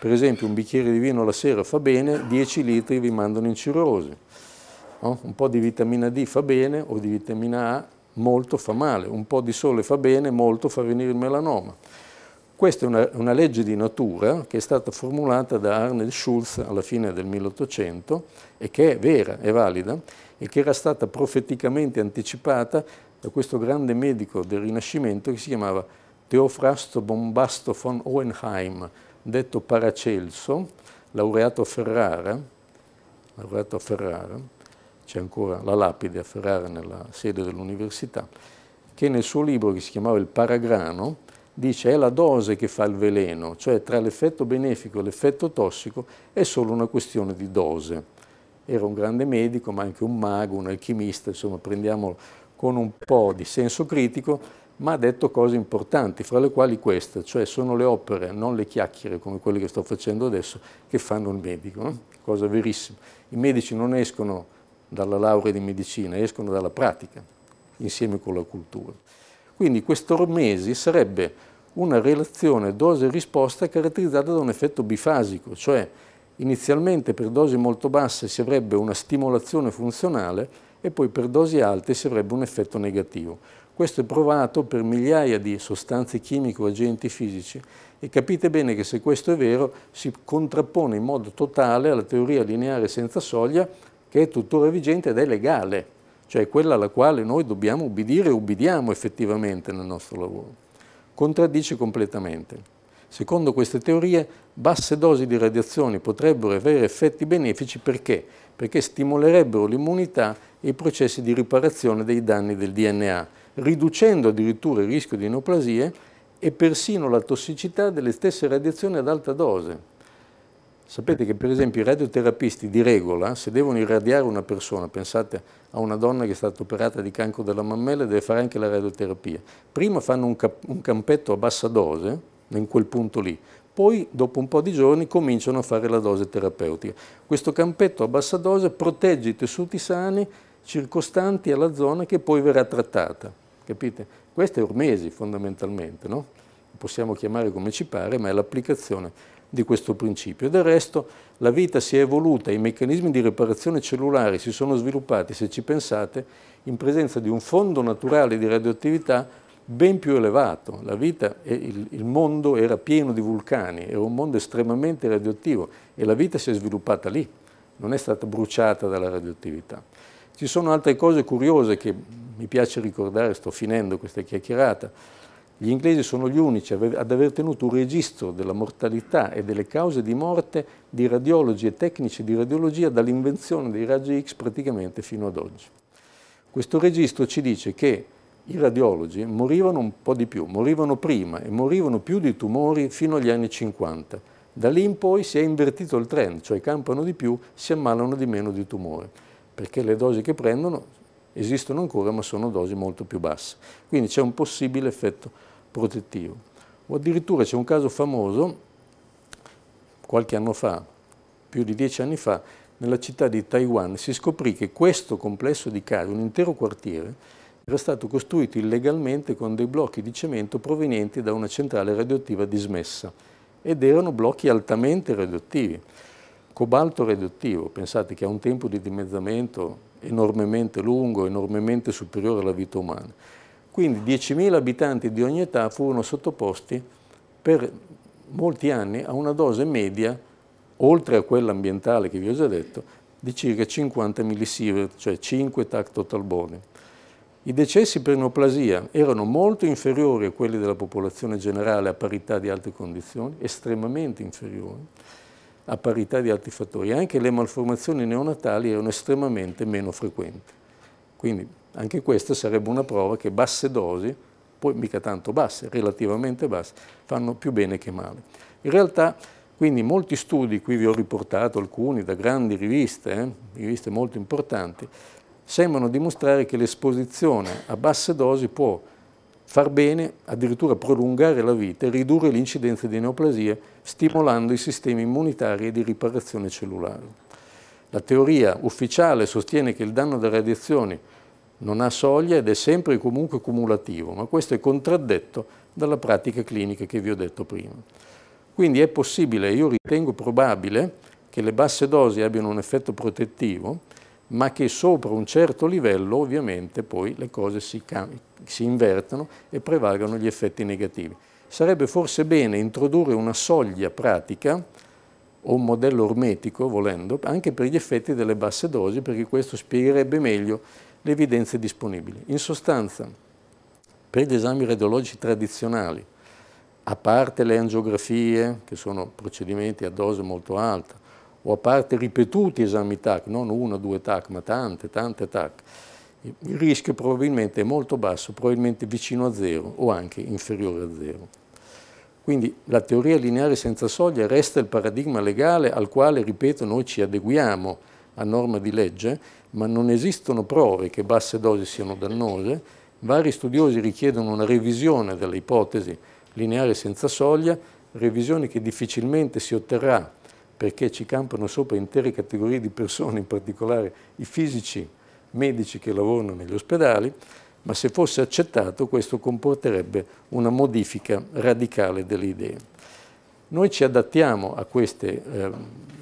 Speaker 2: Per esempio un bicchiere di vino la sera fa bene, 10 litri vi mandano in cirrosi. No? Un po' di vitamina D fa bene o di vitamina A molto fa male, un po' di sole fa bene, molto fa venire il melanoma. Questa è una, una legge di natura che è stata formulata da Arnold Schulz alla fine del 1800 e che è vera, è valida e che era stata profeticamente anticipata da questo grande medico del Rinascimento che si chiamava Teofrasto Bombasto von Hohenheim, detto Paracelso, laureato a Ferrara, laureato a Ferrara, c'è ancora la lapide a Ferrara nella sede dell'università, che nel suo libro che si chiamava Il Paragrano dice è la dose che fa il veleno, cioè tra l'effetto benefico e l'effetto tossico è solo una questione di dose. Era un grande medico, ma anche un mago, un alchimista, insomma prendiamolo con un po' di senso critico, ma ha detto cose importanti, fra le quali questa, cioè sono le opere, non le chiacchiere come quelle che sto facendo adesso, che fanno il medico, no? Eh? cosa verissima. I medici non escono dalla laurea di medicina, escono dalla pratica, insieme con la cultura. Quindi questo ormesi sarebbe una relazione dose-risposta caratterizzata da un effetto bifasico, cioè inizialmente per dosi molto basse si avrebbe una stimolazione funzionale e poi per dosi alte si avrebbe un effetto negativo. Questo è provato per migliaia di sostanze chimiche o agenti fisici e capite bene che se questo è vero si contrappone in modo totale alla teoria lineare senza soglia che è tuttora vigente ed è legale, cioè quella alla quale noi dobbiamo ubbidire e ubbidiamo effettivamente nel nostro lavoro. Contraddice completamente. Secondo queste teorie, basse dosi di radiazioni potrebbero avere effetti benefici perché? Perché stimolerebbero l'immunità e i processi di riparazione dei danni del DNA riducendo addirittura il rischio di neoplasie e persino la tossicità delle stesse radiazioni ad alta dose. Sapete che per esempio i radioterapisti di regola, se devono irradiare una persona, pensate a una donna che è stata operata di cancro della mammella e deve fare anche la radioterapia, prima fanno un, un campetto a bassa dose, in quel punto lì, poi dopo un po' di giorni cominciano a fare la dose terapeutica. Questo campetto a bassa dose protegge i tessuti sani circostanti alla zona che poi verrà trattata. Capite? Questo è Ormesi fondamentalmente, no? possiamo chiamare come ci pare, ma è l'applicazione di questo principio. Del resto la vita si è evoluta, i meccanismi di riparazione cellulare si sono sviluppati, se ci pensate, in presenza di un fondo naturale di radioattività ben più elevato. La vita e il, mondo era pieno di vulcani, era un mondo estremamente radioattivo e la vita si è sviluppata lì, non è stata bruciata dalla radioattività. Ci sono altre cose curiose che mi piace ricordare, sto finendo questa chiacchierata. Gli inglesi sono gli unici ad aver tenuto un registro della mortalità e delle cause di morte di radiologi e tecnici di radiologia dall'invenzione dei raggi X praticamente fino ad oggi. Questo registro ci dice che i radiologi morivano un po' di più, morivano prima e morivano più di tumori fino agli anni 50. Da lì in poi si è invertito il trend, cioè campano di più, si ammalano di meno di tumore perché le dosi che prendono esistono ancora ma sono dosi molto più basse. Quindi c'è un possibile effetto protettivo. O addirittura c'è un caso famoso, qualche anno fa, più di dieci anni fa, nella città di Taiwan si scoprì che questo complesso di case, un intero quartiere, era stato costruito illegalmente con dei blocchi di cemento provenienti da una centrale radioattiva dismessa ed erano blocchi altamente radioattivi. Cobalto radioattivo, pensate che ha un tempo di dimezzamento enormemente lungo, enormemente superiore alla vita umana. Quindi 10.000 abitanti di ogni età furono sottoposti per molti anni a una dose media, oltre a quella ambientale che vi ho già detto, di circa 50 millisievert, cioè 5 tac total bone. I decessi per neoplasia erano molto inferiori a quelli della popolazione generale a parità di altre condizioni, estremamente inferiori a parità di altri fattori. Anche le malformazioni neonatali erano estremamente meno frequenti. Quindi anche questa sarebbe una prova che basse dosi, poi mica tanto basse, relativamente basse, fanno più bene che male. In realtà, quindi molti studi, qui vi ho riportato alcuni da grandi riviste, eh, riviste molto importanti, sembrano dimostrare che l'esposizione a basse dosi può far bene, addirittura prolungare la vita e ridurre l'incidenza di neoplasia stimolando i sistemi immunitari e di riparazione cellulare. La teoria ufficiale sostiene che il danno da radiazioni non ha soglia ed è sempre e comunque cumulativo, ma questo è contraddetto dalla pratica clinica che vi ho detto prima. Quindi è possibile, io ritengo probabile, che le basse dosi abbiano un effetto protettivo, ma che sopra un certo livello ovviamente poi le cose si, si invertano e prevalgano gli effetti negativi sarebbe forse bene introdurre una soglia pratica o un modello ormetico, volendo, anche per gli effetti delle basse dosi, perché questo spiegherebbe meglio le evidenze disponibili. In sostanza, per gli esami radiologici tradizionali, a parte le angiografie, che sono procedimenti a dose molto alta, o a parte ripetuti esami TAC, non uno, due TAC, ma tante, tante TAC, il rischio probabilmente è molto basso, probabilmente vicino a zero o anche inferiore a zero. Quindi la teoria lineare senza soglia resta il paradigma legale al quale, ripeto, noi ci adeguiamo a norma di legge, ma non esistono prove che basse dosi siano dannose. Vari studiosi richiedono una revisione delle ipotesi lineare senza soglia, revisione che difficilmente si otterrà perché ci campano sopra intere categorie di persone, in particolare i fisici medici che lavorano negli ospedali, ma se fosse accettato questo comporterebbe una modifica radicale delle idee. Noi ci adattiamo a queste eh,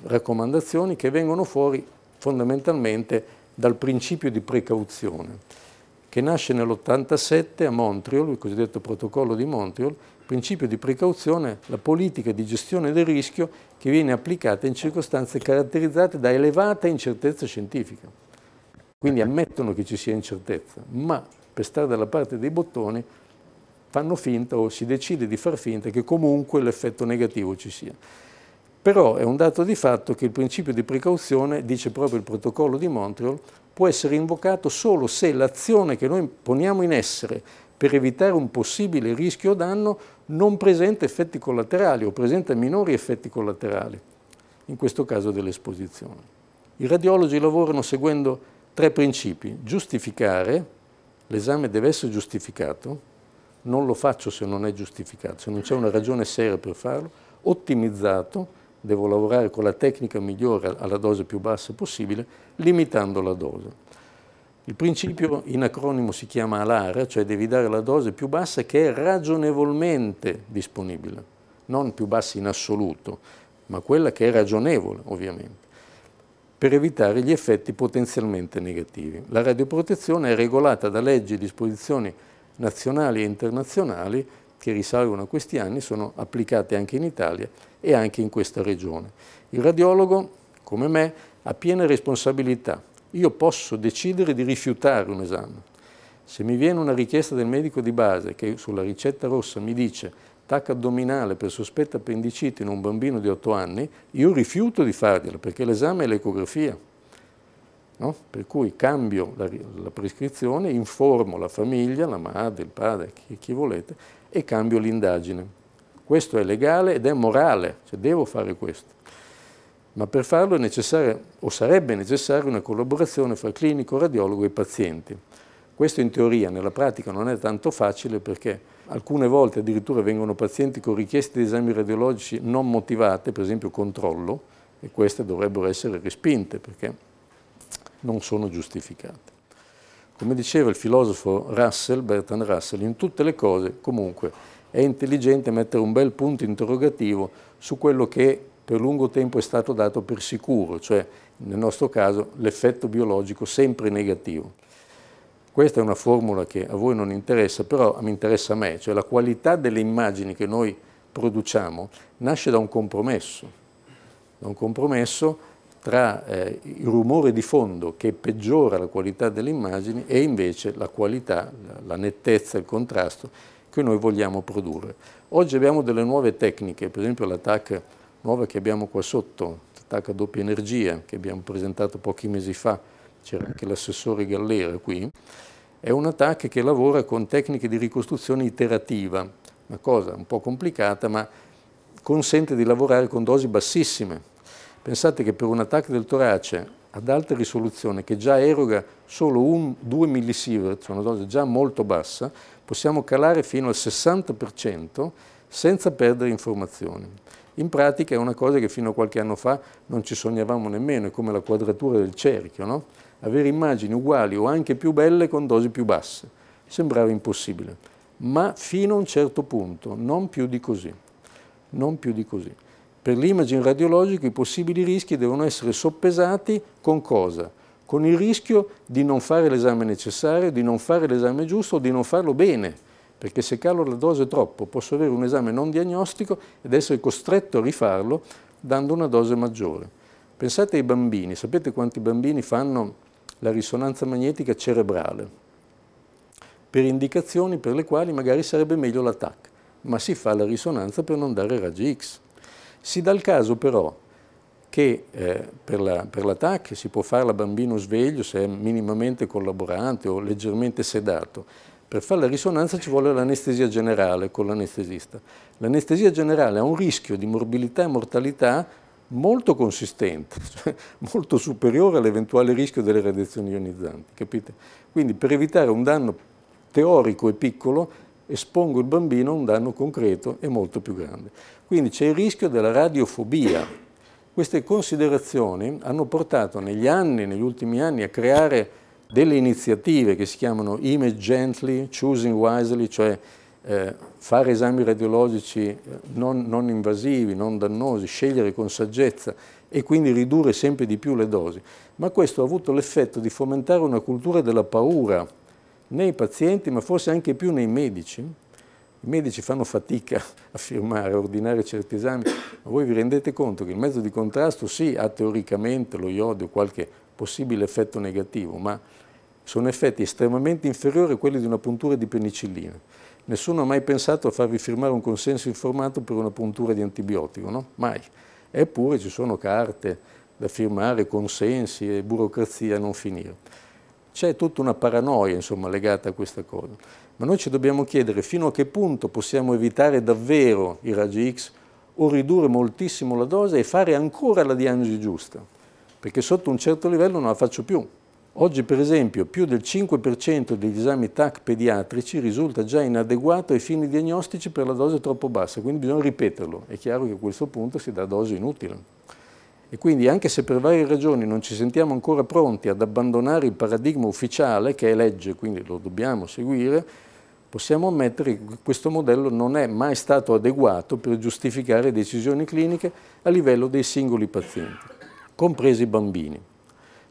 Speaker 2: raccomandazioni che vengono fuori fondamentalmente dal principio di precauzione, che nasce nell'87 a Montreal, il cosiddetto protocollo di Montreal, principio di precauzione, la politica di gestione del rischio che viene applicata in circostanze caratterizzate da elevata incertezza scientifica. Quindi ammettono che ci sia incertezza, ma per stare dalla parte dei bottoni fanno finta o si decide di far finta che comunque l'effetto negativo ci sia. Però è un dato di fatto che il principio di precauzione, dice proprio il protocollo di Montreal, può essere invocato solo se l'azione che noi poniamo in essere per evitare un possibile rischio o danno non presenta effetti collaterali o presenta minori effetti collaterali, in questo caso dell'esposizione. I radiologi lavorano seguendo Tre principi. Giustificare, l'esame deve essere giustificato, non lo faccio se non è giustificato, se non c'è una ragione seria per farlo, ottimizzato, devo lavorare con la tecnica migliore alla dose più bassa possibile, limitando la dose. Il principio in acronimo si chiama ALARA, cioè devi dare la dose più bassa che è ragionevolmente disponibile, non più bassa in assoluto, ma quella che è ragionevole ovviamente per evitare gli effetti potenzialmente negativi. La radioprotezione è regolata da leggi e disposizioni nazionali e internazionali che risalgono a questi anni, sono applicate anche in Italia e anche in questa regione. Il radiologo, come me, ha piena responsabilità. Io posso decidere di rifiutare un esame. Se mi viene una richiesta del medico di base che sulla ricetta rossa mi dice attacco addominale per sospetta appendicite in un bambino di 8 anni, io rifiuto di fargliela perché l'esame è l'ecografia. No? Per cui cambio la, la, prescrizione, informo la famiglia, la madre, il padre, chi, chi volete, e cambio l'indagine. Questo è legale ed è morale, cioè devo fare questo. Ma per farlo è necessaria, o sarebbe necessaria, una collaborazione fra clinico, radiologo e pazienti. Questo in teoria, nella pratica non è tanto facile perché alcune volte addirittura vengono pazienti con richieste di esami radiologici non motivate, per esempio controllo, e queste dovrebbero essere respinte perché non sono giustificate. Come diceva il filosofo Russell, Bertrand Russell, in tutte le cose comunque è intelligente mettere un bel punto interrogativo su quello che per lungo tempo è stato dato per sicuro, cioè nel nostro caso l'effetto biologico sempre negativo. Questa è una formula che a voi non interessa, però mi interessa a me, cioè la qualità delle immagini che noi produciamo nasce da un compromesso, da un compromesso tra eh, il rumore di fondo che peggiora la qualità delle immagini e invece la qualità, la nettezza, il contrasto che noi vogliamo produrre. Oggi abbiamo delle nuove tecniche, per esempio la nuova che abbiamo qua sotto, TAC a doppia energia che abbiamo presentato pochi mesi fa c'era anche l'assessore Gallera qui, è un attacco che lavora con tecniche di ricostruzione iterativa, una cosa un po' complicata ma consente di lavorare con dosi bassissime. Pensate che per un attacco del torace ad alta risoluzione che già eroga solo un, 2 millisievert, cioè una dose già molto bassa, possiamo calare fino al 60% senza perdere informazioni. In pratica è una cosa che fino a qualche anno fa non ci sognavamo nemmeno, è come la quadratura del cerchio, no? avere immagini uguali o anche più belle con dosi più basse. Sembrava impossibile, ma fino a un certo punto, non più di così. Non più di così. Per l'imaging radiologico i possibili rischi devono essere soppesati con cosa? Con il rischio di non fare l'esame necessario, di non fare l'esame giusto o di non farlo bene, perché se calo la dose troppo posso avere un esame non diagnostico ed essere costretto a rifarlo dando una dose maggiore. Pensate ai bambini, sapete quanti bambini fanno la risonanza magnetica cerebrale, per indicazioni per le quali magari sarebbe meglio la ma si fa la risonanza per non dare raggi X. Si dà il caso però che eh, per, la, la si può farla bambino sveglio se è minimamente collaborante o leggermente sedato, per fare la risonanza ci vuole l'anestesia generale con l'anestesista. L'anestesia generale ha un rischio di morbilità e mortalità molto consistente, cioè molto superiore all'eventuale rischio delle radiazioni ionizzanti, capite? Quindi per evitare un danno teorico e piccolo espongo il bambino a un danno concreto e molto più grande. Quindi c'è il rischio della radiofobia. Queste considerazioni hanno portato negli anni, negli ultimi anni, a creare delle iniziative che si chiamano Image Gently, Choosing Wisely, cioè eh, fare esami radiologici eh, non, non, invasivi, non dannosi, scegliere con saggezza e quindi ridurre sempre di più le dosi. Ma questo ha avuto l'effetto di fomentare una cultura della paura nei pazienti, ma forse anche più nei medici. I medici fanno fatica a firmare, a ordinare certi esami, ma voi vi rendete conto che il mezzo di contrasto sì ha teoricamente lo iodio qualche possibile effetto negativo, ma sono effetti estremamente inferiori a quelli di una puntura di penicillina. Nessuno ha mai pensato a farvi firmare un consenso informato per una puntura di antibiotico, no? Mai. Eppure ci sono carte da firmare, consensi e burocrazia a non finire. C'è tutta una paranoia insomma, legata a questa cosa. Ma noi ci dobbiamo chiedere fino a che punto possiamo evitare davvero i raggi X o ridurre moltissimo la dose e fare ancora la diagnosi giusta, perché sotto un certo livello non la faccio più, Oggi per esempio più del 5% degli esami TAC pediatrici risulta già inadeguato ai fini diagnostici per la dose troppo bassa, quindi bisogna ripeterlo. È chiaro che a questo punto si dà dose inutile. E quindi anche se per varie ragioni non ci sentiamo ancora pronti ad abbandonare il paradigma ufficiale, che è legge, quindi lo dobbiamo seguire, possiamo ammettere che questo modello non è mai stato adeguato per giustificare decisioni cliniche a livello dei singoli pazienti, compresi i bambini.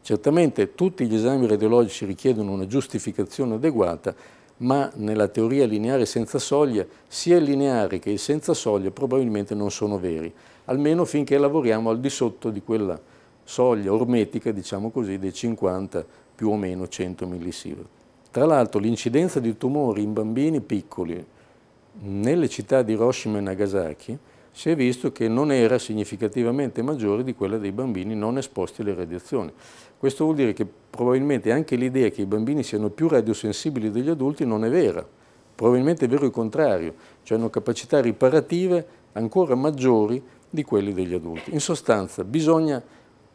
Speaker 2: Certamente tutti gli esami radiologici richiedono una giustificazione adeguata, ma nella teoria lineare senza soglia, sia il lineare che il senza soglia probabilmente non sono veri, almeno finché lavoriamo al di sotto di quella soglia ormetica, diciamo così, dei 50 più o meno 100 millisievert. Tra l'altro l'incidenza di tumori in bambini piccoli nelle città di Hiroshima e Nagasaki si è visto che non era significativamente maggiore di quella dei bambini non esposti alle radiazioni. Questo vuol dire che probabilmente anche l'idea che i bambini siano più radiosensibili degli adulti non è vera, probabilmente è vero il contrario, cioè hanno capacità riparative ancora maggiori di quelle degli adulti. In sostanza bisogna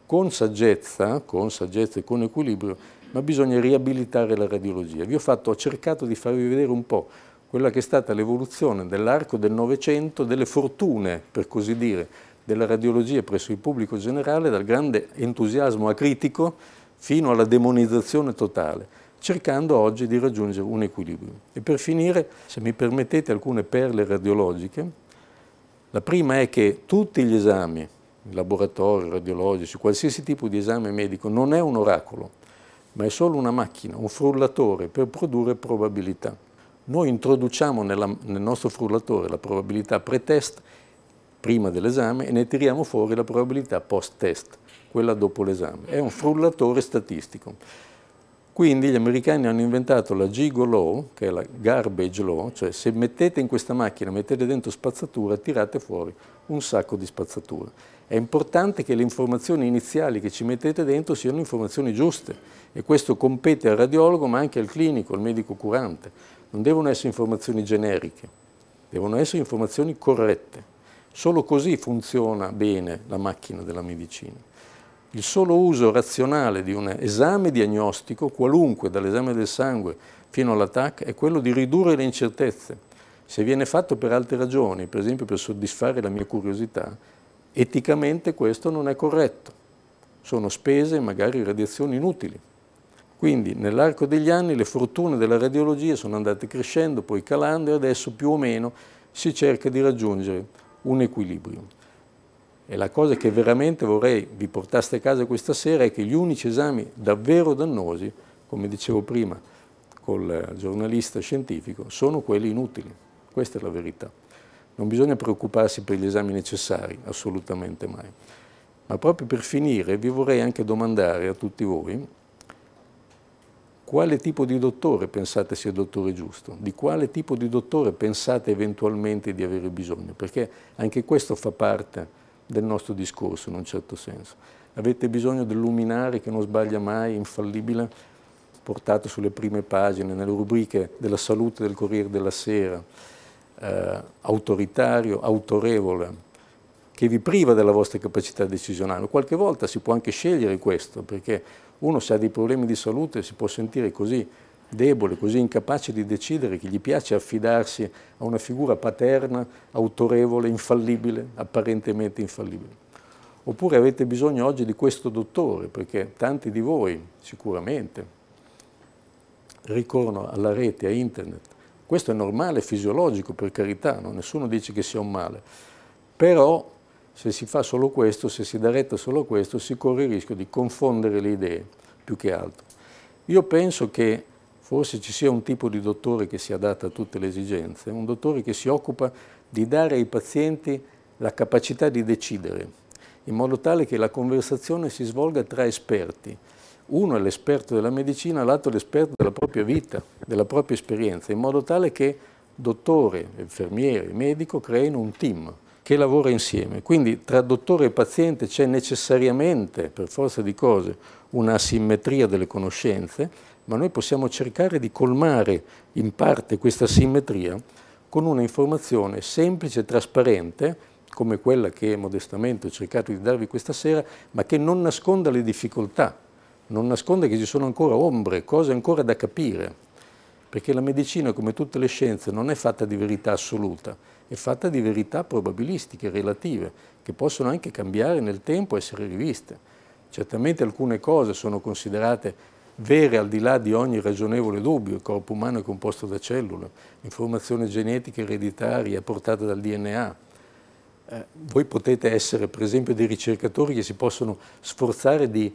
Speaker 2: con saggezza, con saggezza e con equilibrio, ma bisogna riabilitare la radiologia. Vi ho, fatto, ho cercato di farvi vedere un po' quella che è stata l'evoluzione dell'arco del Novecento delle fortune, per così dire, della radiologia presso il pubblico generale, dal grande entusiasmo acritico fino alla demonizzazione totale, cercando oggi di raggiungere un equilibrio. E per finire, se mi permettete alcune perle radiologiche, la prima è che tutti gli esami, laboratori, radiologici, qualsiasi tipo di esame medico, non è un oracolo, ma è solo una macchina, un frullatore per produrre probabilità noi introduciamo nella, nel nostro frullatore la probabilità pre-test prima dell'esame e ne tiriamo fuori la probabilità post-test, quella dopo l'esame. È un frullatore statistico. Quindi gli americani hanno inventato la GIGO Law, che è la garbage law, cioè se mettete in questa macchina, mettete dentro spazzatura, tirate fuori un sacco di spazzatura. È importante che le informazioni iniziali che ci mettete dentro siano informazioni giuste e questo compete al radiologo ma anche al clinico, al medico curante non devono essere informazioni generiche, devono essere informazioni corrette. Solo così funziona bene la macchina della medicina. Il solo uso razionale di un esame diagnostico, qualunque, dall'esame del sangue fino all'attacco, è quello di ridurre le incertezze. Se viene fatto per altre ragioni, per esempio per soddisfare la mia curiosità, eticamente questo non è corretto. Sono spese, magari radiazioni inutili. Quindi nell'arco degli anni le fortune della radiologia sono andate crescendo, poi calando e adesso più o meno si cerca di raggiungere un equilibrio. E la cosa che veramente vorrei vi portaste a casa questa sera è che gli unici esami davvero dannosi, come dicevo prima col giornalista scientifico, sono quelli inutili. Questa è la verità. Non bisogna preoccuparsi per gli esami necessari, assolutamente mai. Ma proprio per finire vi vorrei anche domandare a tutti voi quale tipo di dottore pensate sia il dottore giusto? Di quale tipo di dottore pensate eventualmente di avere bisogno? Perché anche questo fa parte del nostro discorso in un certo senso. Avete bisogno del luminare che non sbaglia mai, infallibile, portato sulle prime pagine, nelle rubriche della salute del Corriere della Sera, eh, autoritario, autorevole, che vi priva della vostra capacità decisionale. Qualche volta si può anche scegliere questo, perché uno se ha dei problemi di salute si può sentire così debole, così incapace di decidere che gli piace affidarsi a una figura paterna, autorevole, infallibile, apparentemente infallibile. Oppure avete bisogno oggi di questo dottore, perché tanti di voi sicuramente ricorrono alla rete, a internet. Questo è normale, fisiologico, per carità, no? nessuno dice che sia un male. Però se si fa solo questo, se si dà retta solo a questo, si corre il rischio di confondere le idee più che altro. Io penso che forse ci sia un tipo di dottore che si adatta a tutte le esigenze, un dottore che si occupa di dare ai pazienti la capacità di decidere, in modo tale che la conversazione si svolga tra esperti. Uno è l'esperto della medicina, l'altro è l'esperto della propria vita, della propria esperienza, in modo tale che dottore, infermiere, medico creino un team che lavora insieme. Quindi tra dottore e paziente c'è necessariamente, per forza di cose, una simmetria delle conoscenze, ma noi possiamo cercare di colmare in parte questa simmetria con una informazione semplice e trasparente, come quella che modestamente ho cercato di darvi questa sera, ma che non nasconda le difficoltà, non nasconda che ci sono ancora ombre, cose ancora da capire perché la medicina, come tutte le scienze, non è fatta di verità assoluta, è fatta di verità probabilistiche, relative, che possono anche cambiare nel tempo e essere riviste. Certamente alcune cose sono considerate vere al di là di ogni ragionevole dubbio, il corpo umano è composto da cellule, informazione genetica ereditaria portata dal DNA. Eh, voi potete essere per esempio dei ricercatori che si possono sforzare di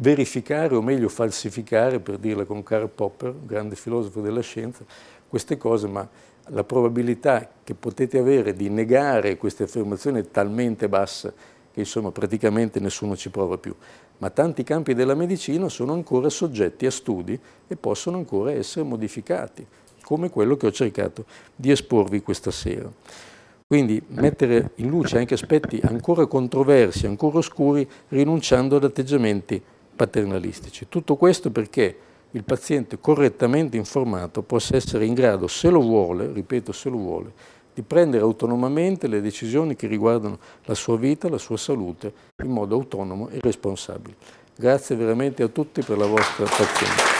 Speaker 2: verificare o meglio falsificare, per dirla con Karl Popper, grande filosofo della scienza, queste cose, ma la probabilità che potete avere di negare queste affermazioni è talmente bassa che insomma praticamente nessuno ci prova più. Ma tanti campi della medicina sono ancora soggetti a studi e possono ancora essere modificati, come quello che ho cercato di esporvi questa sera. Quindi mettere in luce anche aspetti ancora controversi, ancora oscuri, rinunciando ad atteggiamenti paternalistici. Tutto questo perché il paziente correttamente informato possa essere in grado, se lo vuole, ripeto se lo vuole, di prendere autonomamente le decisioni che riguardano la sua vita, la sua salute, in modo autonomo e responsabile. Grazie veramente a tutti per la vostra pazienza.